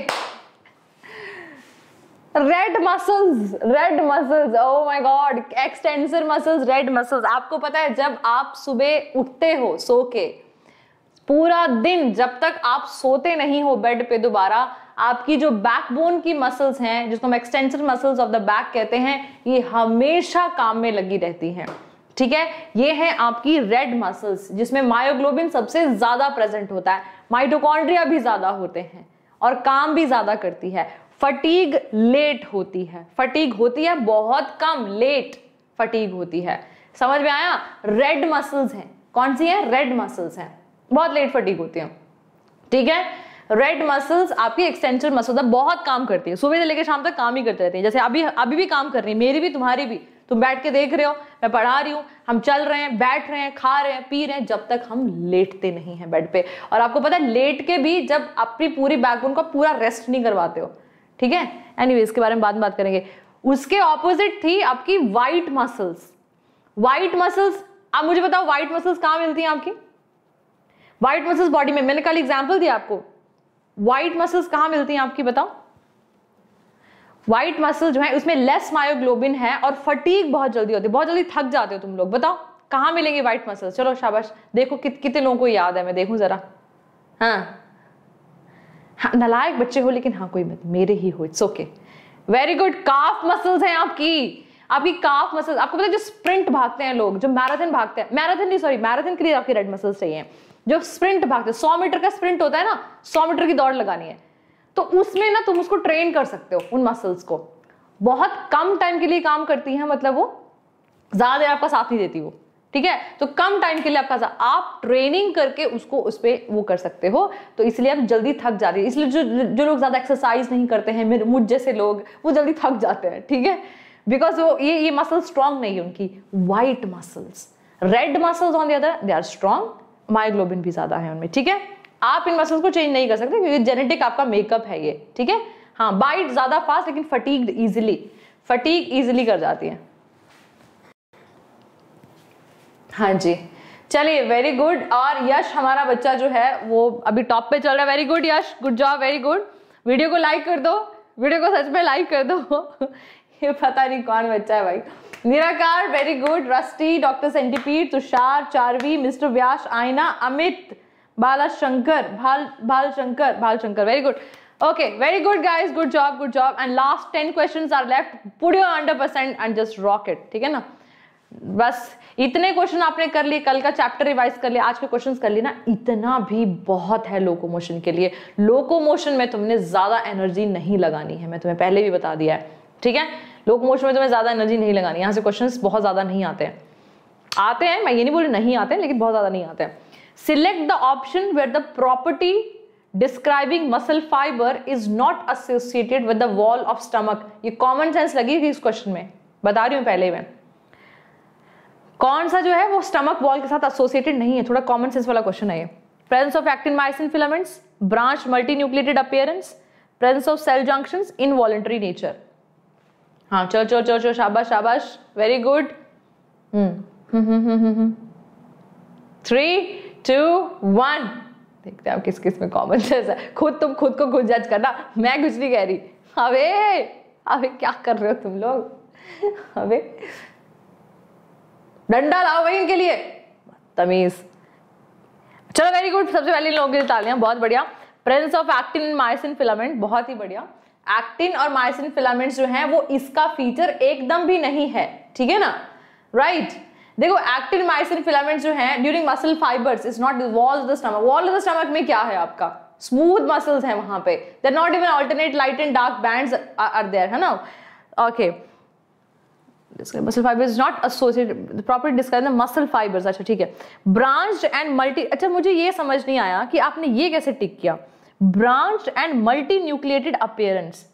red muscles red muscles oh my god extensor muscles red muscles आपको पता है जब आप सुबह उठते हो सो के पूरा दिन जब तक आप सोते नहीं हो बेड पे दोबारा आपकी जो बैकबोन की मसल्स हैं जिसको हम extensor muscles of the back कहते हैं ये हमेशा काम में लगी रहती हैं ठीक है ये है आपकी रेड मसल्स जिसमें मायोग्लोबिन सबसे ज़्यादा प्रेजेंट होता है माइटोकॉन्ड्रिया भी ज़्यादा होते हैं और काम भी ज़्यादा करती है फटीग लेट होती है फटीग होती है बहुत कम लेट फटीग होती है समझ में आया रेड मसल्स हैं कौन सी है रेड मसल्स हैं बहुत लेट फटीग होती है ठीक है रेड मसल्स आपकी एक्सटेंशन मसल बहुत काम करती है सुबह से लेकर शाम तक काम ही करते रहते हैं जैसे अभी अभी भी काम कर रही है मेरी भी तुम्हारी भी तुम बैठ के देख रहे हो मैं पढ़ा रही हूँ हम चल रहे हैं बैठ रहे हैं खा रहे हैं पी रहे हैं जब तक हम लेटते नहीं हैं बेड पे और आपको पता है लेट के भी जब अपनी पूरी बैकबोन का पूरा रेस्ट नहीं करवाते हो ठीक है एनीवे इसके बारे में बाद में बात करेंगे उसके ऑपोजिट थी आपकी वाइट मसल्स वाइट मसल्स आप मुझे बताओ व्हाइट मसल्स कहां मिलती हैं आपकी व्हाइट मसल्स बॉडी में मैंने कल एग्जाम्पल दिया आपको व्हाइट मसल्स कहां मिलती हैं आपकी बताओ व्हाइट मसल जो है उसमें लेस मायोग्लोबिन है और फटीक बहुत जल्दी होती है बहुत जल्दी थक जाते हो तुम लोग बताओ कहां मिलेंगे व्हाइट मसल्स चलो शाबाश देखो कित, कितने लोगों को याद है मैं देखूँ ज़रा हाँ हाँ नलायक बच्चे हो लेकिन हाँ कोई मत मेरे ही हो it's okay very good calf muscles हैं आपकी आपकी काफ मसल्स आपको पता है जो स्प्रिंट भागते हैं लोग जो मैराथन भागते हैं मैराथन नहीं सॉरी मैराथन के लिए आपकी रेड मसल्स चाहिए जो स्प्रिंट भागते हैं सौ मीटर का स्प्रिंट होता है ना सौ मीटर की दौड़ लगानी है तो उसमें ना तुम उसको ट्रेन कर सकते हो उन मसल्स को बहुत कम टाइम के लिए काम करती है मतलब वो ज़्यादा देर आपका साथ नहीं देती वो ठीक है तो कम टाइम के लिए आपका आप ट्रेनिंग करके उसको उस पर वो कर सकते हो तो इसलिए आप जल्दी थक जाते हैं इसलिए जो जो लोग ज़्यादा एक्सरसाइज नहीं करते हैं मेरे मुझ जैसे लोग वो जल्दी थक जाते हैं ठीक है बिकॉज वो ये ये मसल स्ट्रांग नहीं है उनकी white muscles red muscles on the other they are strong myoglobin भी ज़्यादा है उनमें ठीक है आप इन मसल्स को चेंज नहीं कर सकते क्योंकि जेनेटिक आपका मेकअप है ये ठीक है हाँ बाइट ज़्यादा फास्ट लेकिन फटीक इजिली फटीक इजिली कर जाती है हाँ जी चलिए वेरी गुड और यश हमारा बच्चा जो है वो अभी टॉप पे चल रहा है very good Yash good job very good video को लाइक कर दो वीडियो को सच में लाइक कर दो ये पता नहीं कौन बच्चा है भाई Nirakar very good Rusty doctor centipede Tushar Charvi mister Vyas Aayna Amit Bala Shankar Bhal Bhal Shankar Bhal Shankar very good okay very good guys good job good job and last ten question are left put hundred percent and just rocket ठीक है ना बस इतने क्वेश्चन आपने कर लिए कल का चैप्टर रिवाइज कर लिया आज के क्वेश्चंस कर लिए ना इतना भी बहुत है लोकोमोशन के लिए लोकोमोशन में तुमने ज़्यादा एनर्जी नहीं लगानी है मैं तुम्हें पहले भी बता दिया है ठीक है लोकोमोशन में तुम्हें ज़्यादा एनर्जी नहीं लगानी यहाँ से क्वेश्चन बहुत ज़्यादा नहीं आते हैं आते हैं मैं ये नहीं बोल नहीं आते हैं लेकिन बहुत ज़्यादा नहीं आते हैं select the option where the property describing muscle fiber is not associated with the wall of stomach ये कॉमन सेंस लगी इस क्वेश्चन में बता रही हूँ पहले मैं कौन सा जो है वो स्टमक वॉल के साथ एसोसिएटेड नहीं है थोड़ा कॉमन सेंस वाला क्वेश्चन है ये presence of actin myosin filaments branch multi multinucleated appearance presence of cell junctions in voluntary nature हाँ चलो चलो चलो चलो शाबाश शाबाश very good three two one देखते हैं किस किस में कॉमन सेंस है खुद तुम खुद को खुद जज करना मैं कुछ नहीं कह रही अबे अबे क्या कर रहे हो तुम लोग अबे डंडा लाओ भाई इनके लिए तमीज चलो वेरी गुड सबसे पहले इन लोगों की तालियां बहुत बढ़िया presence of actin myosin filament बहुत ही बढ़िया एक्टिन और मायसिन फिलामेंट जो है वो इसका फीचर एकदम भी नहीं है ठीक है ना राइट right. देखो एक्टिन माइसिन फिलामेंट जो है during muscle fibers is not wall of the stomach wall of the stomach में क्या है आपका स्मूथ मसल्स हैं वहां पे there not even alternate light and dark bands are there है ना okay okay. Muscle fiber is not associated proper discuss the muscle fibers अच्छा ठीक है ब्रांच एंड मल्टी अच्छा मुझे ये समझ नहीं आया कि आपने ये कैसे टिक किया branch and multi nucleated appearance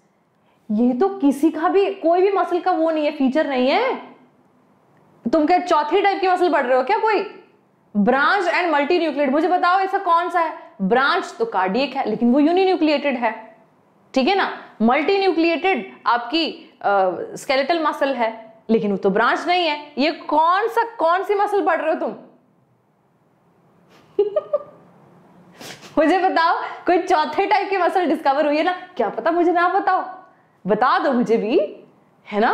ये तो किसी का भी कोई भी मसल का वो नहीं है फीचर नहीं है तुम क्या चौथी टाइप की मसल पढ़ रहे हो क्या कोई ब्रांच एंड मल्टी न्यूक्लिएट मुझे बताओ ऐसा कौन सा है ब्रांच तो कार्डियक है लेकिन वो यूनि न्यूक्लिएटेड है ठीक है ना मल्टी न्यूक्लिएटेड आपकी स्केलेटल uh, मसल है लेकिन वो तो ब्रांच नहीं है ये कौन सा कौन सी मसल पढ़ रहे हो तुम मुझे बताओ कोई चौथे टाइप की मसल डिस्कवर हुई है ना क्या पता मुझे ना बताओ बता दो मुझे भी है ना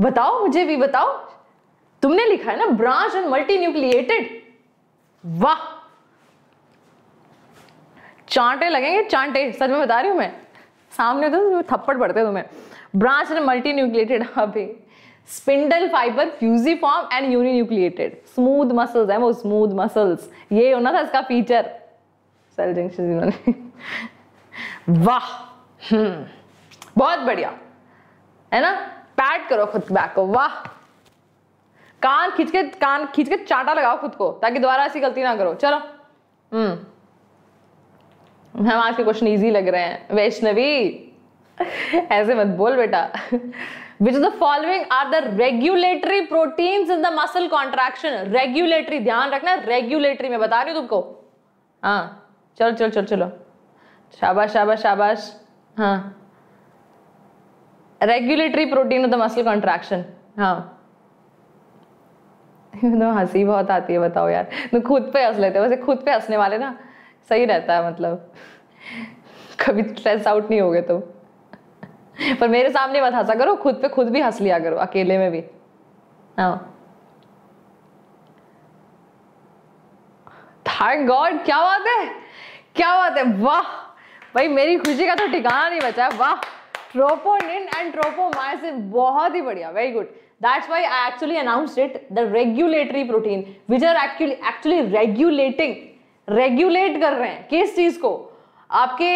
बताओ मुझे भी बताओ तुमने लिखा है ना ब्रांच एंड मल्टी न्यूक्लिएटेड वाह चांटे लगेंगे चांटे सच में बता रही हूं मैं सामने तो थप्पड़ पड़ते तुम्हें ब्रांच एंड मल्टी न्यूक्लिएटेड हाँ भाई spindle fiber fusiform and uninucleated smooth muscles है वो स्मूथ मसल्स ये होना था इसका फीचर सेल जंक्शन इन्होंने वाह हम्म, बहुत बढ़िया है ना पैट करो खुद बैक को वाह कान खींच के कान खींच के चाटा लगाओ खुद को ताकि दोबारा ऐसी गलती ना करो चलो हम्म हम आज के क्वेश्चन इजी लग रहे हैं वैष्णवी ऐसे मत बोल बेटा which the following are the regulatory protein in the muscle muscle regulatory ध्यान रखना रेगुलेटरी में बता रही हूं तुमको हाँ चलो चलो चलो चलो शाबाश शाबाश शाबाश हाँ regulatory protein of the muscle contraction हाँ तो हंसी बहुत आती है बताओ यार तो खुद पे हंस लेते हो वैसे खुद पे हंसने वाले ना सही रहता है मतलब कभी स्ट्रेस आउट नहीं हो गए तुम तो। पर मेरे सामने मत हंसा करो खुद पे खुद भी हंस लिया करो अकेले में भी हाँ थैंक गॉड क्या बात है क्या बात है वाह भाई मेरी खुशी का तो ठिकाना नहीं बचा है वाह ट्रोपोनिन एंड ट्रोपोमाइसिन बहुत ही बढ़िया very good that's why I actually announced it the regulatory protein which are actually actually regulating regulate कर रहे हैं किस चीज को आपके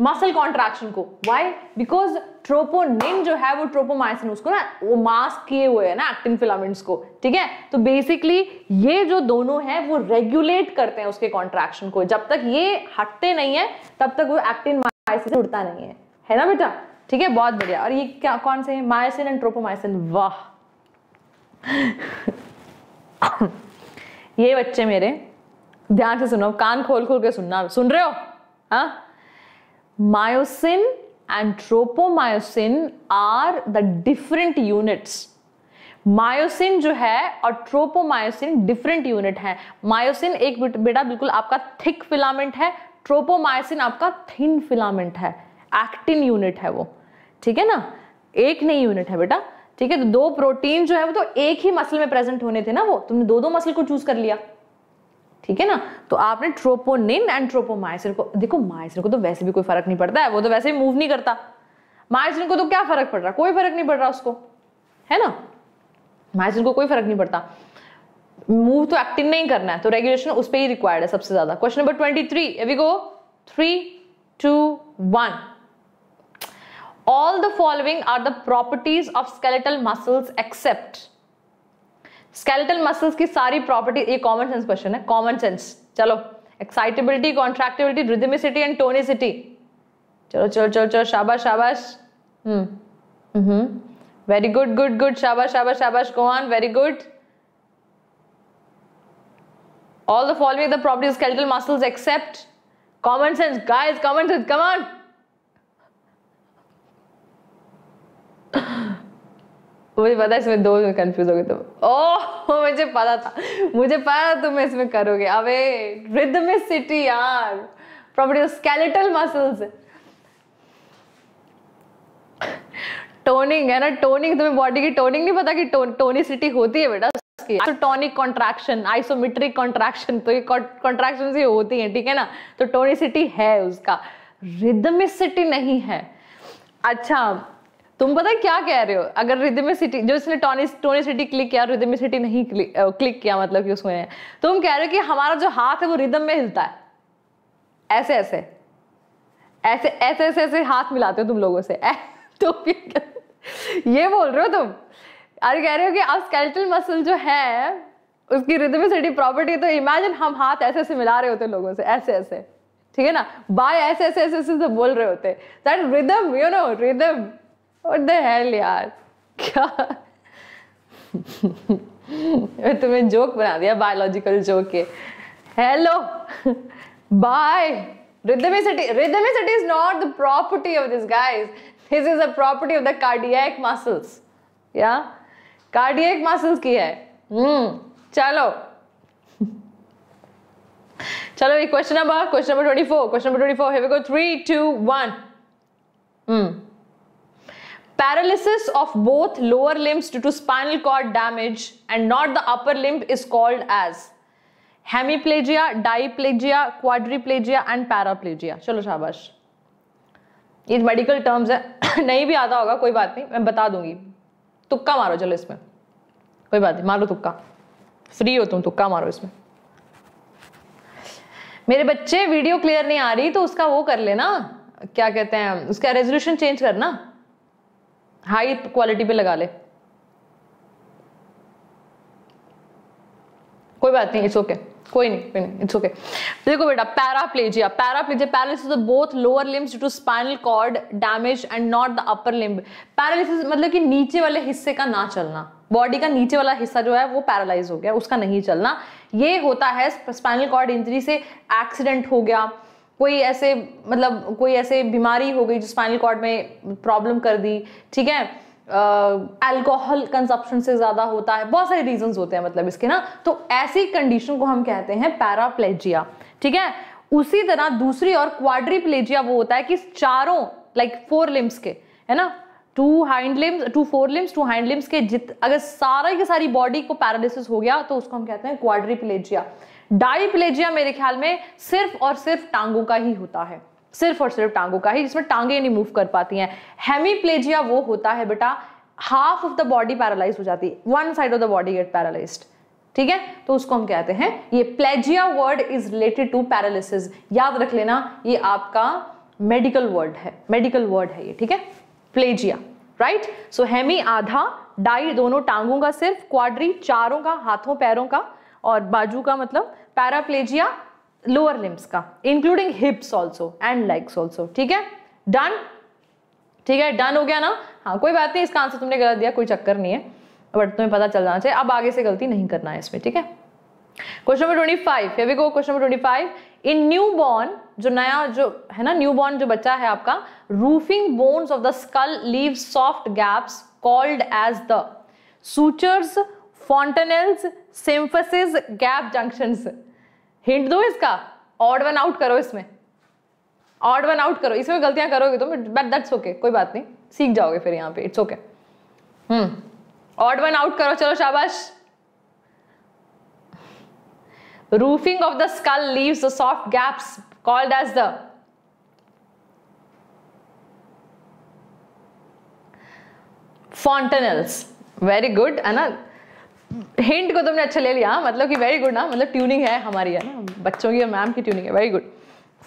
मसल कॉन्ट्रैक्शन को वाई बिकॉज ट्रोपोनिन जो है वो ट्रोपोमाइसिन उसको ना वो मास्क किए हुए है ना एक्टिन फिलामेंट्स को ठीक है तो बेसिकली ये जो दोनों हैं वो रेगुलेट करते हैं उसके कॉन्ट्रैक्शन को जब तक ये हटते नहीं है तब तक वो एक्टिन माइसिन उड़ता नहीं है है ना बेटा ठीक है बहुत बढ़िया और ये क्या कौन से है मायोसिन एंड ट्रोपोमाइसिन वाह ये बच्चे मेरे ध्यान से सुनो कान खोल खोल के सुनना सुन रहे हो हाँ myosin and tropomyosin are the different units myosin जो है और ट्रोपोमायोसिन डिफरेंट यूनिट है मायोसिन एक बेटा बिल्कुल आपका थिक फिलामेंट है ट्रोपोमायोसिन आपका थिन फिलामेंट है एक्टिन यूनिट है वो ठीक है ना एक नहीं यूनिट है बेटा ठीक है तो दो प्रोटीन जो है वो तो एक ही मसल में प्रेजेंट होने थे ना वो तुमने दो दो मसल को चूज कर लिया ठीक है ना तो आपने ट्रोपोनिन एंड ट्रोपोमाइसिन को देखो माइसिन को तो वैसे भी कोई फर्क नहीं पड़ता है वो तो वैसे भी मूव नहीं करता माइसिन को तो क्या फर्क पड़ रहा कोई फर्क नहीं पड़ रहा उसको है ना माइसिन को कोई फर्क नहीं पड़ता मूव तो एक्टिंग नहीं करना है तो रेगुलेशन उस पर ही रिक्वायर्ड है सबसे ज्यादा क्वेश्चन नंबर ट्वेंटी थ्री अभी go three two one all the following are the properties of skeletal muscles except skeletal muscles की सारी प्रॉपर्टी ये कॉमन सेंस क्वेश्चन है कॉमन सेंस चलो excitability contractibility rhythmicity and tonicity चलो चलो चलो चलो शाबाश शाबाश वेरी गुड गुड गुड शाबाश शाबाश शाबाश Gohan very good all the following the property skeletal muscles except common sense guys common sense come on मुझे पता है इसमें दो में कंफ्यूज हो गए तुम तो। ओह मुझे पता था मुझे पता था तुम इसमें करोगे अबे रिदमिक सिटी यार property of skeletal muscles toning है ना टोनिंग तुम्हें बॉडी की टोनिंग नहीं पता कि टो, सिटी होती है बेटा तो टोनिक कॉन्ट्रैक्शन आइसोमेट्रिक कॉन्ट्रैक्शन तो ये कॉन्ट्रैक्शन ही होती है ठीक है ना तो टोनिसिटी है उसका सिटी नहीं है अच्छा तुम पता क्या कह रहे हो अगर सिटी जो इसने टोनी टोनी सिटी क्लिक किया सिटी नहीं क्लिक, क्लिक किया मतलब कि उसमें तो तुम कह रहे हो कि हमारा जो हाथ है वो रिदम में हिलता है ऐसे ऐसे ऐसे ऐसे ऐसे ऐसे हाथ मिलाते हो तुम लोगों से तो ये बोल रहे हो तुम अरे कह रहे हो कि अब स्केल्टल मसल जो है उसकी रिदम सिटी प्रॉपर्टी तो इमेजिन हम हाथ ऐसे ऐसे मिला रहे होते लोगों से ऐसे ऐसे ठीक है ना बाय ऐसे ऐसे ऐसे ऐसे बोल रहे होते that rhythm you know rhythm what the hell यार क्या तुम्हें जोक बना दिया biological joke hello bye rhythmicity is not the property of this guys this is a property of the cardiac muscles या कार्डियक मसल्स की है hmm चलो चलो ये question number question number 24 question number 24 here we go 3 2 1 hmm Paralysis of both lower limbs due to spinal cord damage and not the upper limb is called as hemiplegia, diplegia, quadriplegia and paraplegia. chalo shabash ये medical terms है नहीं भी आता होगा कोई बात नहीं मैं बता दूंगी तुक्का मारो चलो इसमें कोई बात नहीं मारो तुक्का फ्री हो तुम तुक्का मारो इसमें मेरे बच्चे वीडियो क्लियर नहीं आ रही तो उसका वो कर लेना क्या कहते हैं उसका रेजोल्यूशन चेंज करना हाई क्वालिटी पे लगा ले कोई बात नहीं इट्स ओके कोई नहीं कोई नहीं इट्स ओके देखो बेटा paraplegia paraplegia paralysis of both lower limbs to spinal cord damage and not the upper limb paralysis मतलब कि नीचे वाले हिस्से का ना चलना बॉडी का नीचे वाला हिस्सा जो है वो पैरालाइज हो गया उसका नहीं चलना ये होता है स्पाइनल कॉर्ड इंजरी से एक्सीडेंट हो गया कोई ऐसे मतलब कोई ऐसे बीमारी हो गई जो स्पाइनल कॉर्ड में प्रॉब्लम कर दी ठीक है अल्कोहल कंजप्शन से ज़्यादा होता है बहुत सारे रीजंस होते हैं मतलब इसके ना तो ऐसी कंडीशन को हम कहते हैं पैराप्लेजिया ठीक है उसी तरह दूसरी और क्वाड्रीप्लेजिया वो होता है कि चारों लाइक फोर लिम्स के है ना two hind limbs two fore limbs two hind limbs के जित अगर सारा की सारी बॉडी को पैरालिसिस हो गया तो उसको हम कहते हैं क्वाड्रीप्लेजिया डाइप्लेजिया मेरे ख्याल में सिर्फ और सिर्फ टांगों का ही होता है सिर्फ और सिर्फ टांगों का ही जिसमें टांगे नहीं मूव कर पाती हैं हेमीप्लेजिया वो होता है बेटा half of the body paralyse हो जाती है one side of the body get paralyse ठीक है तो उसको हम कहते हैं ये plegia word is related to paralysis याद रख लेना ये आपका मेडिकल वर्ड है मेडिकल वर्ड है ये ठीक है प्लेजिया राइट सो हेमी आधा डाई दोनों टांगों का सिर्फ क्वाड्री चारों का हाथों पैरों का और बाजू का मतलब पैराप्लेजिया लोअर लिम्स का including hips also and legs also ठीक है डन ठीक है डन हो गया ना हाँ कोई बात नहीं इसका आंसर तुमने गलत दिया कोई चक्कर नहीं है बट तुम्हें पता चल जाना चाहिए अब आगे से गलती नहीं करना है इसमें ठीक है क्वेश्चन नंबर ट्वेंटी फाइव को question number twenty five in newborn जो नया जो है ना न्यू बॉर्न जो बच्चा है आपका roofing bones of the skull leave soft gaps called as the sutures fontanelles symphysis gap junction hint दो इसका ऑड वन आउट करो इसमें ऑड वन आउट करो इसमें गलतियां करोगे तुम बट दैट्स ओके कोई बात नहीं सीख जाओगे फिर यहाँ पे it's okay hmm odd one out करो चलो शाबाश roofing of the skull leaves the soft gaps called as the the very good है ना हिंट को तुमने अच्छा ले लिया मतलब कि वेरी गुड ना मतलब ट्यूनिंग है हमारी है ना बच्चों की मैम की ट्यूनिंग है वेरी गुड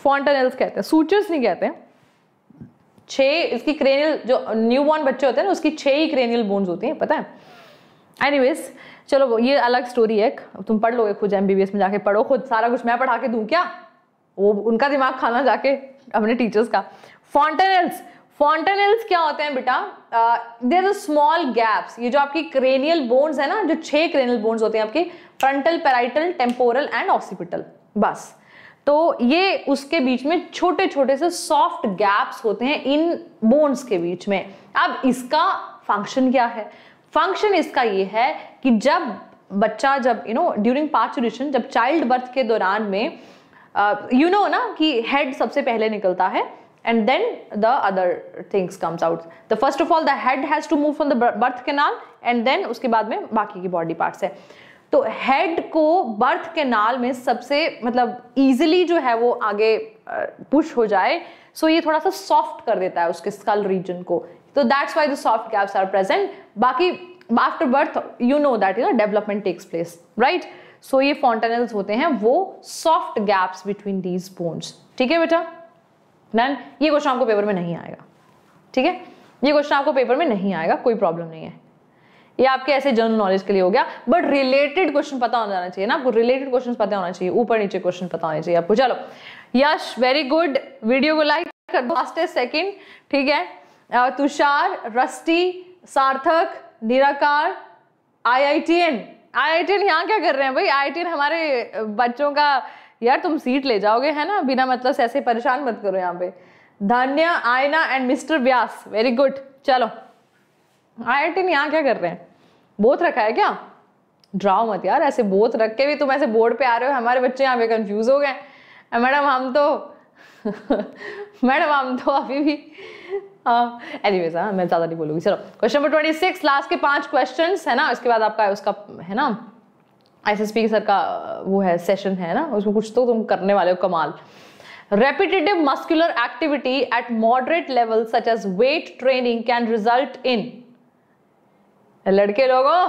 फॉन्टनल्स कहते हैं सूचर्स नहीं कहते हैं छः इसकी क्रेनियल जो न्यू बॉर्न बच्चे होते हैं ना उसकी छह ही क्रेनियल बोन्स होती हैं पता है एनीवेज चलो ये अलग स्टोरी है तुम पढ़ लोगे खुद एम में जाके पढ़ो खुद सारा कुछ मैं पढ़ा के दूँ क्या वो उनका दिमाग खाना जाके अपने टीचर्स का फॉन्टेनल्स फॉन्टेनल्स क्या होते हैं बेटा देर स्मॉल गैप्स ये जो आपकी क्रेनियल बोन्स है ना जो छह क्रेनियल बोन्स होते हैं आपके frontal parietal temporal and occipital बस तो ये उसके बीच में छोटे छोटे से सॉफ्ट गैप्स होते हैं इन बोन्स के बीच में अब इसका फंक्शन क्या है फंक्शन इसका ये है कि जब बच्चा जब यू नो ड्यूरिंग पार्चुरेशन जब चाइल्ड बर्थ के दौरान में you uh, know you know ना कि हेड सबसे पहले निकलता है and then the other things comes out the first of all the head has to move from the birth canal and then उसके बाद में बाकी की body parts है तो हेड को बर्थ कैनाल में सबसे मतलब इजिली जो है वो आगे पुश हो जाए सो so ये थोड़ा सा सॉफ्ट कर देता है उसके स्कल रीजन को तो that's why the soft gaps are present बाकी after birth you know that you know development takes place right so ये फॉन्टेनल्स होते हैं वो soft gaps between these bones ठीक है बेटा डन ये क्वेश्चन आपको पेपर में नहीं आएगा ठीक है ये क्वेश्चन आपको पेपर में नहीं आएगा कोई प्रॉब्लम नहीं है ये आपके ऐसे जनरल नॉलेज के लिए हो गया बट रिलेटेड क्वेश्चन पता होना जाना चाहिए ना आपको रिलेटेड क्वेश्चन पता होना चाहिए ऊपर नीचे क्वेश्चन पता होना चाहिए आपको चलो यश वेरी गुड वीडियो को लाइक कर दो फास्टेस्ट सेकंड ठीक है Tushar Rusty Sarthak Nirakar I I I I T N T N यहाँ क्या कर रहे हैं भाई आई आई टी एन हमारे बच्चों का यार तुम सीट ले जाओगे है ना बिना मतलब से ऐसे परेशान मत करो यहाँ पे Dhanya Aayna and mister Vyas very good चलो आई आई टी यहाँ क्या कर रहे हैं बोथ रखा है क्या ड्राओ मत यार ऐसे बोथ रख के भी तुम ऐसे बोर्ड पे आ रहे हो हमारे बच्चे यहाँ पे कंफ्यूज हो गए मैडम हम तो मैडम हम तो अभी भी एनीवेज हाँ मैं ज़्यादा नहीं बोलूँगी चलो question number twenty six last के पांच क्वेश्चन है ना इसके बाद आपका उसका है ना आईएसएसपी के सर का वो है सेशन है ना उसमें कुछ तो तुम करने वाले हो कमाल repetitive muscular activity at moderate level such as weight training can result in लड़के लोगों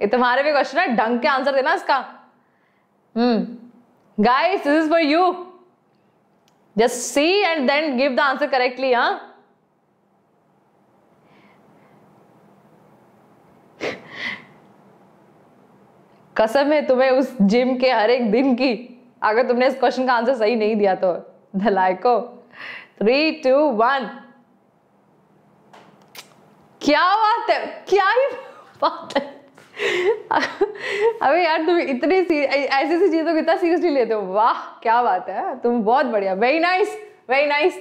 ये तुम्हारे भी क्वेश्चन है ढंग के आंसर देना इसका hmm guys this is for you just see and then give the answer correctly हाँ कसम है तुम्हें उस जिम के हर एक दिन की अगर तुमने इस क्वेश्चन का आंसर सही नहीं दिया तो धलाई थ्री टू वन क्या बात है क्या ही बात है अबे यार तुम इतनी सी ऐसी ऐसी चीज़ों को इतना सीरियसली लेते हो वाह क्या बात है तुम बहुत बढ़िया very nice very nice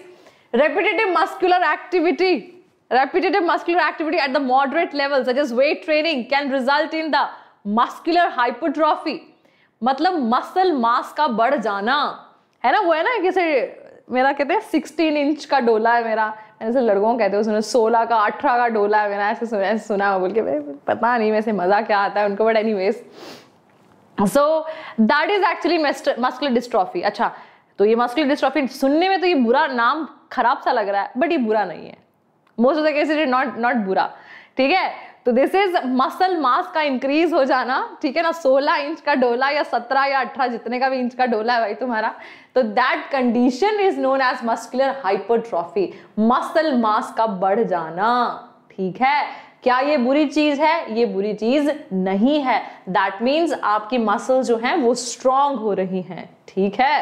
repetitive muscular activity repetitive muscular activity at the moderate level such as weight training can result in the muscular hypotrophy मतलब मसल मास का बढ़ जाना है ना वो है ना किसे मेरा कहते हैं सिक्सटीन इंच का डोला है मेरा ऐसे लड़कों को कहते हैं उसने सोलह का अठारह का डोला है मेरा ऐसे सुना ऐसे सुना बोल के पता नहीं वैसे मज़ा क्या आता है उनको but anyways so that is actually muscular dystrophy अच्छा तो ये मस्कुलर डिस्ट्रॉफी सुनने में तो ये बुरा नाम खराब सा लग रहा है बट ये बुरा नहीं है most of the case is not not बुरा ठीक है तो दिस इज मसल मास का इंक्रीज हो जाना ठीक है ना 16 इंच का डोला या 17 या 18 जितने का भी इंच का डोला है भाई तुम्हारा तो that condition is known as muscular hypertrophy muscle mass का बढ़ जाना ठीक है क्या ये बुरी चीज है ये बुरी चीज नहीं है दैट मीन्स आपकी मसल जो है वो स्ट्रांग हो रही हैं ठीक है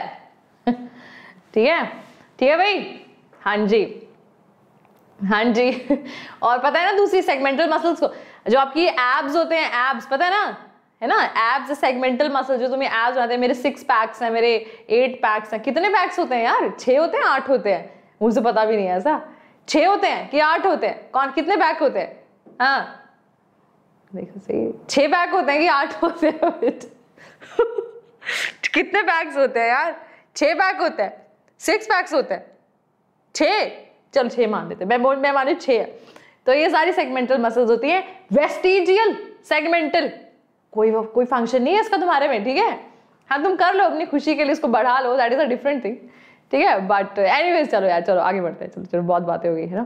ठीक है ठीक है भाई हाँ जी हाँ जी और पता है ना दूसरी सेगमेंटल मसल्स को जो आपकी एब्स होते हैं एब्स पता है ना है ना एब्स सेगमेंटल मसल जो तुम्हें एब्स बनाते हैं मेरे सिक्स पैक्स हैं मेरे एट पैक्स हैं कितने पैक्स होते हैं यार छः होते हैं आठ होते हैं मुझे पता भी नहीं है ऐसा छः होते हैं कि आठ होते हैं कौन कितने पैक होते हैं हाँ देखो सही छः पैक होते हैं कि आठ होते हैं कितने पैक्स होते हैं यार छः पैक होते हैं सिक्स पैक्स होते हैं छः चल छः मान देते मैं मैं मानी छः तो ये सारी सेगमेंटल मसल्स होती हैं वेस्टिजियल सेगमेंटल कोई कोई फंक्शन नहीं है इसका तुम्हारे में ठीक है हाँ तुम कर लो अपनी खुशी के लिए इसको बढ़ा लो that is a different thing ठीक है बट एनीवेज चलो यार चलो आगे बढ़ते हैं चलो चलो बहुत बातें हो गई है ना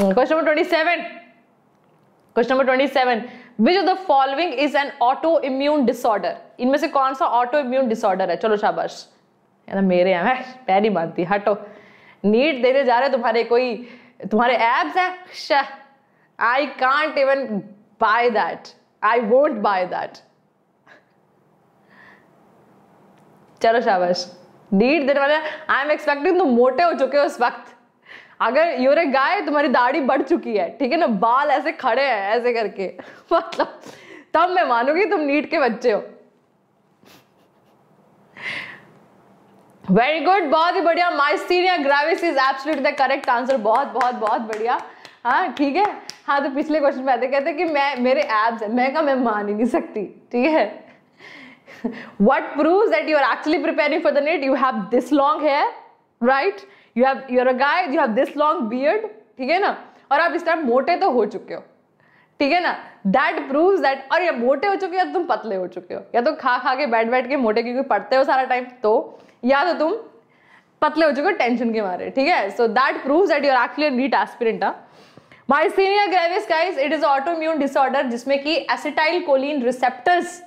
question number twenty seven question number twenty seven which of the following is an autoimmune disorder इनमें से कौन सा ऑटो इम्यून डिसऑर्डर है चलो शाबाश है ना मेरे यहाँ पैर ही मानती हटो नीट देने जा रहे तुम्हारे कोई तुम्हारे एब्स है I can't even buy that I won't buy that चलो शाबाश नीट देने वाले आई एम एक्सपेक्टिंग तुम मोटे हो चुके हो उस वक्त अगर यूर ए गाय तुम्हारी दाढ़ी बढ़ चुकी है ठीक है ना बाल ऐसे खड़े हैं ऐसे करके मतलब तब मैं मानूंगी तुम नीट के बच्चे हो वेरी गुड बहुत ही बढ़िया myasthenia gravis is absolute the correct answer बहुत बहुत बहुत बढ़िया हाँ ठीक है हाँ तो पिछले क्वेश्चन में आते कहते कि मैं मेरे एब्स है मैं का मैं मान ही नहीं सकती ठीक है what prove that you are actually preparing for the NEET you have this long hair right you have your a guy you have this long beard ठीक है ना और आप इस टाइम मोटे तो हो चुके हो ठीक है ना दैट प्रूव दैट और या मोटे हो चुके हो या तुम पतले हो चुके हो या तो खा खा के बैठ बैठ के मोटे क्योंकि पढ़ते हो सारा टाइम तो या तो तुम पतले हो चुके टेंशन के मारे ठीक है so that prove that you're actually NEET aspirant myasthenia gravis guys it is autoimmune disorder जिसमें कि एसिटाइल कोलिन रिसेप्टर्स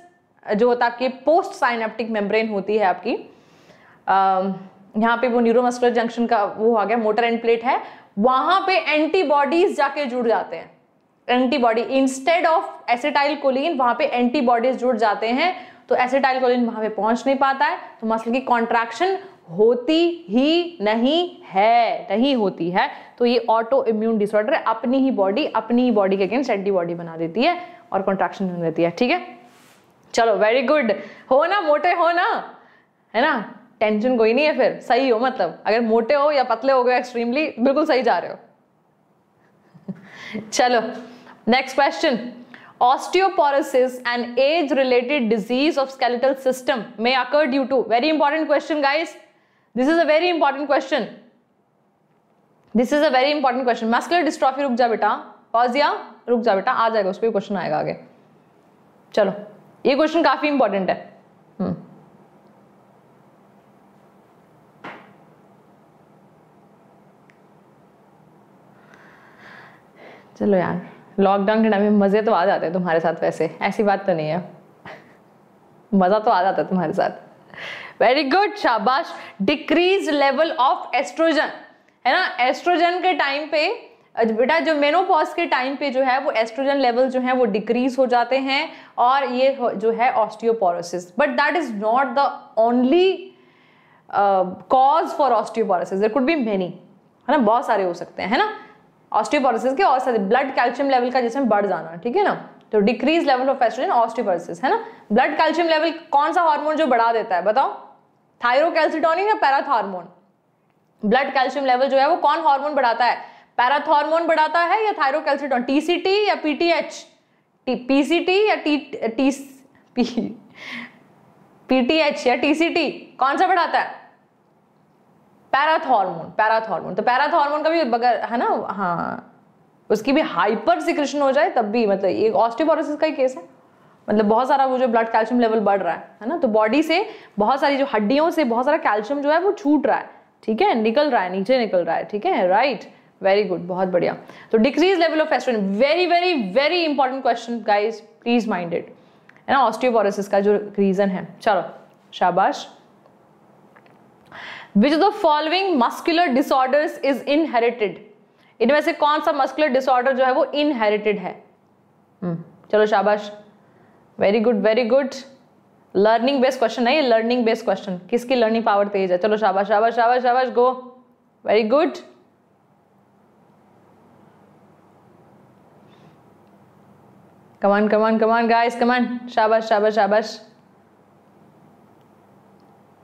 जो होता है पोस्ट साइनेप्टिक मेम्ब्रेन होती है आपकी uh, यहाँ पे वो न्यूरोमस्कुलर जंक्शन का वो आ गया मोटर एंड प्लेट है वहां पे एंटीबॉडीज जाके जुड़ जाते हैं antibody instead of acetylcholine वहां पे एंटीबॉडीज जुड़ जाते हैं तो कोलिन वहां पे पहुंच नहीं पाता है तो मसल की कॉन्ट्रैक्शन होती ही नहीं है नहीं होती है तो ये ऑटो इम्यून डिसऑर्डर अपनी ही बॉडी अपनी ही बॉडी के अगेंस्ट एंटीबॉडी बना देती है और कॉन्ट्रैक्शन देती है ठीक है चलो वेरी गुड हो ना मोटे हो ना है ना टेंशन कोई नहीं है फिर सही हो मतलब अगर मोटे हो या पतले हो गए एक्सट्रीमली बिल्कुल सही जा रहे हो चलो next question osteoporosis an age related disease of skeletal system may occur due to very important question guys this is a very important question this is a very important question muscular dystrophy रुक जा बेटा pause या रुक जा बेटा आ जाएगा उस पर क्वेश्चन आएगा आगे चलो ये क्वेश्चन काफी इंपॉर्टेंट है हुँ. चलो यार लॉकडाउन के टाइम में मज़े तो आ जाते हैं तुम्हारे साथ वैसे ऐसी बात तो नहीं है मज़ा तो आ जाता है तुम्हारे साथ वेरी गुड शाबाश डिक्रीज लेवल ऑफ एस्ट्रोजन है ना एस्ट्रोजन के टाइम पे बेटा जो मेनोपॉज के टाइम पे जो है वो एस्ट्रोजन लेवल जो है वो डिक्रीज हो जाते हैं और ये जो है osteoporosis but that is not the only cause for osteoporosis there could be many है ना बहुत सारे हो सकते हैं है ना ऑस्टियोपोरोसिस के और साथ ब्लड कैल्शियम लेवल का जिसमें बढ़ जाना ठीक है ना तो decrease level of estrogen osteoporosis है ना ब्लड कैल्शियम लेवल कौन सा हार्मोन जो बढ़ा देता है बताओ थायरोकैल्सिटोनिन या पैराथार्मोन ब्लड कैल्शियम लेवल जो है वो कौन हार्मोन बढ़ाता है पैराथार्मोन बढ़ाता है या थायरोकैल्सिटोन टीसीटी या पीटीएच पीसीटी या टी टी पीटीएच या टीसीटी कौन सा बढ़ाता है पैराथॉर्मोन पैराथॉर्मोन तो पैराथॉर्मोन का भी बगैर है ना हाँ उसकी भी हाइपर सिक्रेशन हो जाए तब भी मतलब एक ऑस्टियोपोरोसिस का ही केस है मतलब बहुत सारा वो जो ब्लड कैल्शियम लेवल बढ़ रहा है है ना तो बॉडी से बहुत सारी जो हड्डियों से बहुत सारा कैल्शियम जो है वो छूट रहा है ठीक है निकल रहा है नीचे निकल रहा है ठीक है राइट वेरी गुड बहुत बढ़िया तो decrease level of estrogen very very very important question guys please mind it है ना ऑस्टियोपोरोसिस का जो रीज़न है चलो शाबाश which of the following muscular disorders is inherited इनमें से कौन सा मस्कुलर डिसऑर्डर जो है वो इनहेरिटेड है hmm. चलो शाबाश very good very good learning based question है ये लर्निंग बेस्ड क्वेश्चन किसकी लर्निंग पावर तेज है चलो शाबाश शाबाश शाबाश शाबाश go very good come on come on come on guys come on शाबाश शाबाश शाबाश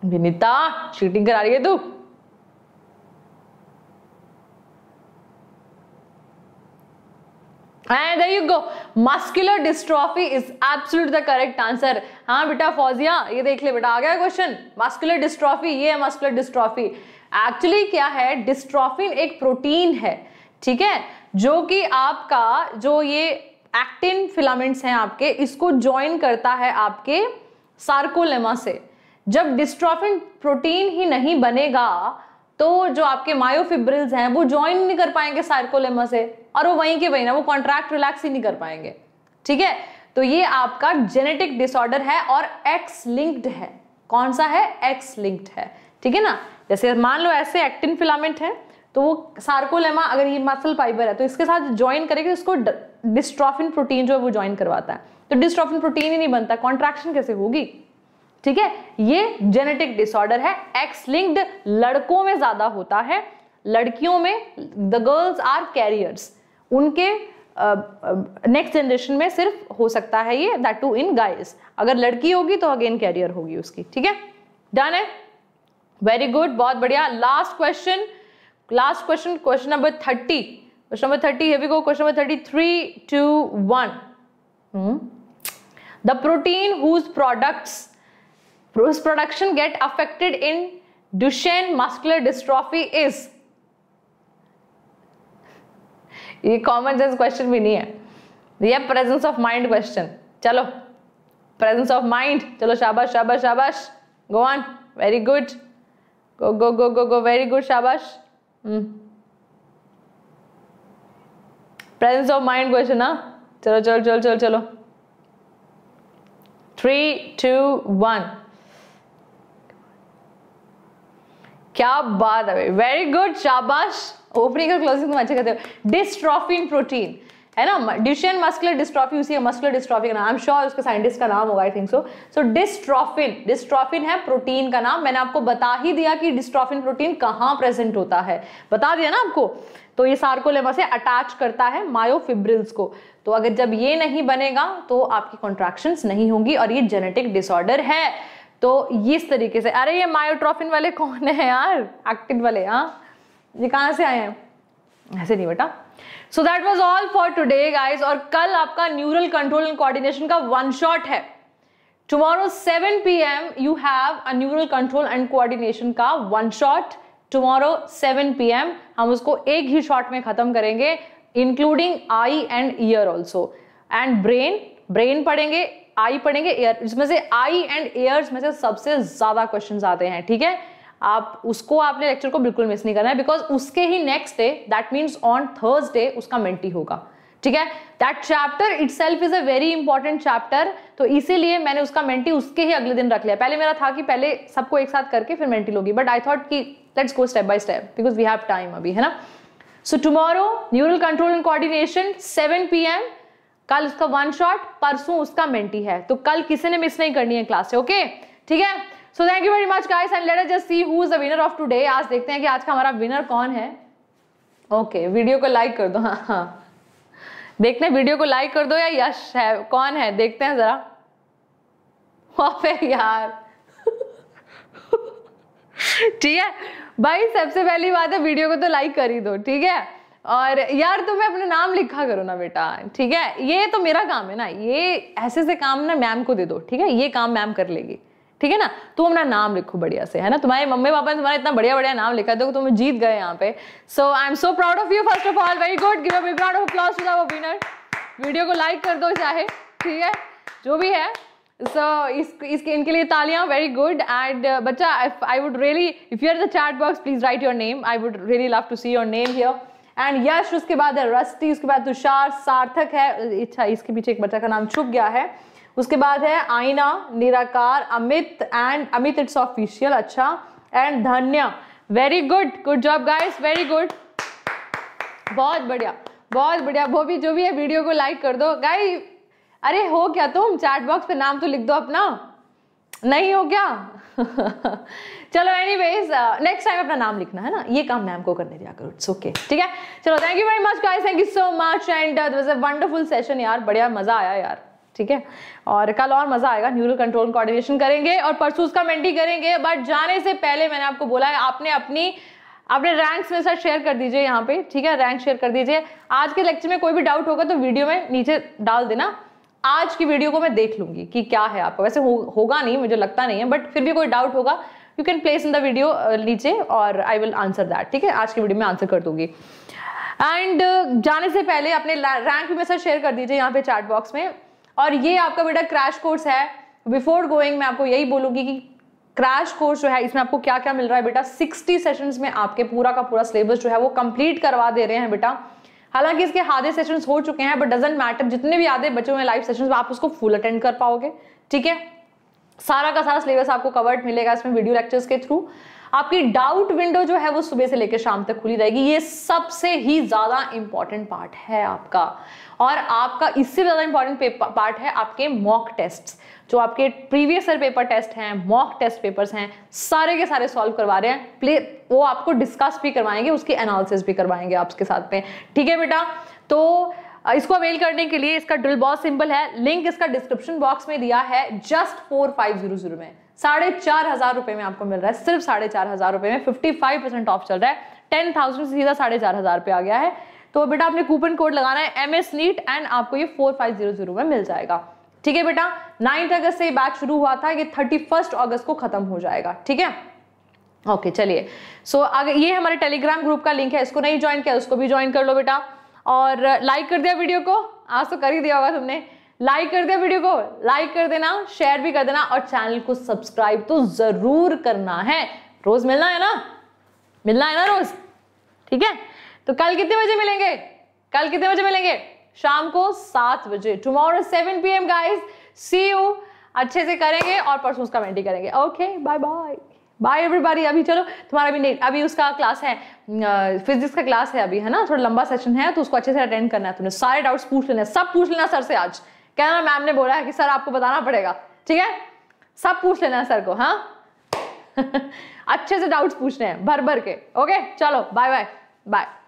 विनीता चीटिंग करा रही है तू And there you go. Muscular dystrophy is absolute the correct हाँ बेटा फौजिया ये देख ले बेटा आ गया क्वेश्चन मस्कुलर डिस्ट्रॉफी ये है मस्कुलर डिस्ट्रॉफी एक्चुअली क्या है डिस्ट्रॉफिन एक प्रोटीन है ठीक है जो कि आपका जो ये एक्टिन फिलामेंट्स हैं आपके इसको ज्वाइन करता है आपके सार्कोलेमा से जब डिस्ट्रॉफिन प्रोटीन ही नहीं बनेगा तो जो आपके मायोफिब्रिल्स हैं वो ज्वाइन नहीं कर पाएंगे सार्कोलेमा से और वो वहीं के वहीं ना वो कॉन्ट्रैक्ट रिलैक्स ही नहीं कर पाएंगे ठीक है तो ये आपका जेनेटिक डिसऑर्डर है और एक्स लिंक्ड है कौन सा है एक्स लिंक्ड है ठीक है ना जैसे मान लो ऐसे एक्टिन फिलामेंट है तो वो सार्कोलेमा अगर ये मसल फाइबर है तो इसके साथ ज्वाइन करेगा इसको डिस्ट्रॉफिन प्रोटीन जो है वो ज्वाइन करवाता है तो डिस्ट्रॉफिन प्रोटीन ही नहीं बनता कॉन्ट्रैक्शन कैसे होगी ठीक है ये जेनेटिक डिसऑर्डर है एक्स लिंक्ड लड़कों में ज्यादा होता है लड़कियों में द गर्ल्स आर कैरियर्स उनके नेक्स्ट uh, जनरेशन uh, में सिर्फ हो सकता है ये दैट टू इन गाइस अगर लड़की होगी तो अगेन कैरियर होगी उसकी ठीक है डन है वेरी गुड बहुत बढ़िया last question last question question number thirty question number thirty heavy go question number thirty three two one the protein whose products whose production get affected in Duchenne muscular dystrophy is ये common sense question भी नहीं है ये presence of mind question चलो presence of mind चलो शाबाश शाबाश शाबाश go on very good go go go go go very good शाबाश प्रेजेंस ऑफ माइंड क्वेश्चन हाँ चलो चलो चलो चलो चलो थ्री टू वन क्या बात है वेरी गुड शाबाश ओपनिंग और क्लोजिंग तुम अच्छे करते हो डिस्ट्रॉफिन प्रोटीन है ना डिशियन मस्कुलर डिस्ट्रॉफी उसी है मस्कुलर डिस्ट्रॉफी का नाम आई एम श्योर उसके साइंटिस्ट का नाम होगा I think so so dystrophin dystrophin है प्रोटीन का नाम मैंने आपको बता ही दिया कि डिस्ट्रॉफिन प्रोटीन कहाँ प्रेजेंट होता है बता दिया ना आपको तो ये सार्कोलेमा से अटैच करता है मायोफिब्रिल्स को तो अगर जब ये नहीं बनेगा तो आपकी कॉन्ट्रैक्शंस नहीं होंगी और ये जेनेटिक डिसऑर्डर है तो इस तरीके से अरे ये मायोट्रॉफिन वाले कौन है यार एक्टिन वाले हाँ ये कहाँ से आए हैं ऐसे नहीं बेटा so that was all for today guys और कल आपका न्यूरल कंट्रोल एंड कोऑर्डिनेशन का वन शॉट है tomorrow 7 P M you have a neural control and coordination का one shot tomorrow 7 P M हम उसको एक ही शॉट में खत्म करेंगे including eye and ear also and brain brain पढ़ेंगे आई पढ़ेंगे एयर जिसमें से आई एंड एयर्स में से सबसे ज्यादा क्वेश्चन आते हैं ठीक है आप उसको आपने लेक्चर को बिल्कुल मिस नहीं करना है बिकॉज उसके ही next day that means on Thursday उसका मेंटी होगा ठीक है that chapter itself is a very important chapter तो इसीलिए मैंने उसका मेंटी उसके ही अगले दिन रख लिया पहले मेरा था कि पहले सबको एक साथ करके फिर मेंटी लोगी बट आई थॉट कि let's go step by step because we have time अभी है ना so tomorrow neural control and coordination seven P M कल उसका वन शॉट परसों उसका मेंटी है तो कल किसी ने मिस नहीं करनी है क्लास से ओके ठीक है so thank you very much guys and let us just see who is the winner of today आज देखते हैं कि आज का हमारा विनर कौन है ओके okay, वीडियो को लाइक कर दो हाँ हाँ देखते हैं वीडियो को लाइक कर दो या यश है कौन है देखते हैं जरा वाफे यार ठीक है भाई सबसे पहली बात है वीडियो को तो लाइक कर ही दो ठीक है और यार तुम्हें अपना नाम लिखा करो ना बेटा ठीक है ये तो मेरा काम है ना ये ऐसे से काम ना मैम को दे दो ठीक है ये काम मैम कर लेगी ठीक है ना तुम अपना नाम लिखो बढ़िया से है ना तुम्हारे मम्मी पापा ने तुम्हारा इतना बढ़िया बढ़िया नाम लिखा देखो तुम जीत गए यहाँ पे so I am so proud of you first of all very good give big of winner video को लाइक कर दो चाहे ठीक है जो भी है सो इस इसके इनके लिए तालियां वेरी गुड एंड बच्चा I would really if you are the chat box please write your name I would really love to see your name here and Yash उसके बाद है रस्टी उसके बाद तुषार सार्थक है अच्छा इसके पीछे एक बच्चा का नाम छुप गया है उसके बाद है Aaina Nirakar Amit and Amit it's official अच्छा and Dhanya very good good job guys very good बहुत बढ़िया बहुत बढ़िया वो भी जो भी है वीडियो को लाइक कर दो गाई अरे हो क्या तुम चैट बॉक्स पे नाम तो लिख दो अपना नहीं हो क्या चलो एनी वेज नेक्स्ट टाइम अपना नाम लिखना है ना ये काम मैम को करने दिया करो इट्स ओके ठीक है चलो thank you very much guys thank you so much and it was a wonderful session यार बढ़िया मजा आया यार ठीक है और कल और मजा आएगा न्यूरल कंट्रोल कोऑर्डिनेशन करेंगे और परसों उसका मेंटी करेंगे बट जाने से पहले मैंने आपको बोला है आपने अपनी अपने रैंक्स में सर शेयर कर दीजिए यहाँ पे ठीक है रैंक शेयर कर दीजिए आज के लेक्चर में कोई भी डाउट होगा तो वीडियो में नीचे डाल देना आज की वीडियो को मैं देख लूंगी कि क्या है आपका वैसे हो, होगा नहीं मुझे लगता नहीं है बट फिर भी कोई डाउट होगा you can place in the video लीजिए और आई विल आंसर दैट ठीक है आज की वीडियो में आंसर कर दूंगी एंड uh, जाने से पहले अपने रैंक भी मैसेज शेयर कर दीजिए यहाँ पे चैट बॉक्स में और ये आपका बेटा क्रैश कोर्स है बिफोर गोइंग मैं आपको यही बोलूंगी कि क्रैश कोर्स जो है इसमें आपको क्या क्या मिल रहा है बेटा 60 सेशंस में आपके पूरा का पूरा सिलेबस जो है वो कंप्लीट करवा दे रहे हैं बेटा हालांकि इसके आधे सेशंस हो चुके हैं बट डजेंट मैटर जितने भी आधे बचे हुए लाइव सेशंस आप उसको फुल अटेंड कर पाओगे ठीक है सारा का सारा सिलेबस आपको कवर्ड मिलेगा इसमें वीडियो लेक्चर्स के थ्रू आपकी डाउट विंडो जो है वो सुबह से लेकर शाम तक खुली रहेगी ये सबसे ही ज़्यादा इंपॉर्टेंट पार्ट है आपका और आपका इससे ज़्यादा इंपॉर्टेंट पार्ट है आपके मॉक टेस्ट जो आपके प्रीवियस ईयर पेपर टेस्ट हैं मॉक टेस्ट पेपर्स हैं सारे के सारे सॉल्व करवा रहे हैं प्ले वो आपको डिस्कस भी करवाएंगे उसकी एनालिसिस भी करवाएंगे आपके साथ में ठीक है बेटा तो इसको अवेल करने के लिए इसका ड्रिल बॉस सिंपल है लिंक इसका डिस्क्रिप्शन बॉक्स में दिया है just four five zero zero में साढ़े चार हजार रुपए में आपको मिल रहा है सिर्फ साढ़े चार हजार रुपए में फिफ्टी फाइव परसेंट ऑफ चल रहा है टेन थाउजेंड से सीधा साढ़े चार हजार रुपये आ गया है तो बेटा आपने कूपन कोड लगाना है एम एस नीट एंड आपको ये फोर फाइव जीरो जीरो में मिल जाएगा ठीक है बेटा नाइन्थ अगस्त से बैच शुरू हुआ था ये थर्टी फर्स्ट अगस्त को खत्म हो जाएगा ठीक है ओके चलिए सो अगर ये हमारे टेलीग्राम ग्रुप का लिंक है इसको नहीं ज्वाइन किया उसको भी ज्वाइन कर लो बेटा और लाइक कर दिया वीडियो को आज तो कर ही दिया होगा तुमने लाइक कर दिया वीडियो को लाइक कर देना शेयर भी कर देना और चैनल को सब्सक्राइब तो जरूर करना है रोज मिलना है ना मिलना है ना रोज ठीक है तो कल कितने बजे मिलेंगे कल कितने बजे मिलेंगे शाम को सात बजे tomorrow seven P M guys see you अच्छे से करेंगे और परसों उसका मेंटी करेंगे okay bye bye bye everybody अभी चलो तुम्हारा भी नहीं अभी उसका क्लास है फिजिक्स का क्लास है अभी है ना थोड़ा लंबा सेशन है तो उसको अच्छे से अटेंड करना है तुमने सारे डाउट्स पूछ लेना सब पूछ लेना सर से आज कहना मैम ने बोला है कि सर आपको बताना पड़ेगा ठीक है सब पूछ लेना सर को हाँ अच्छे से डाउट्स पूछने हैं भर भर के ओके चलो बाय बाय बाय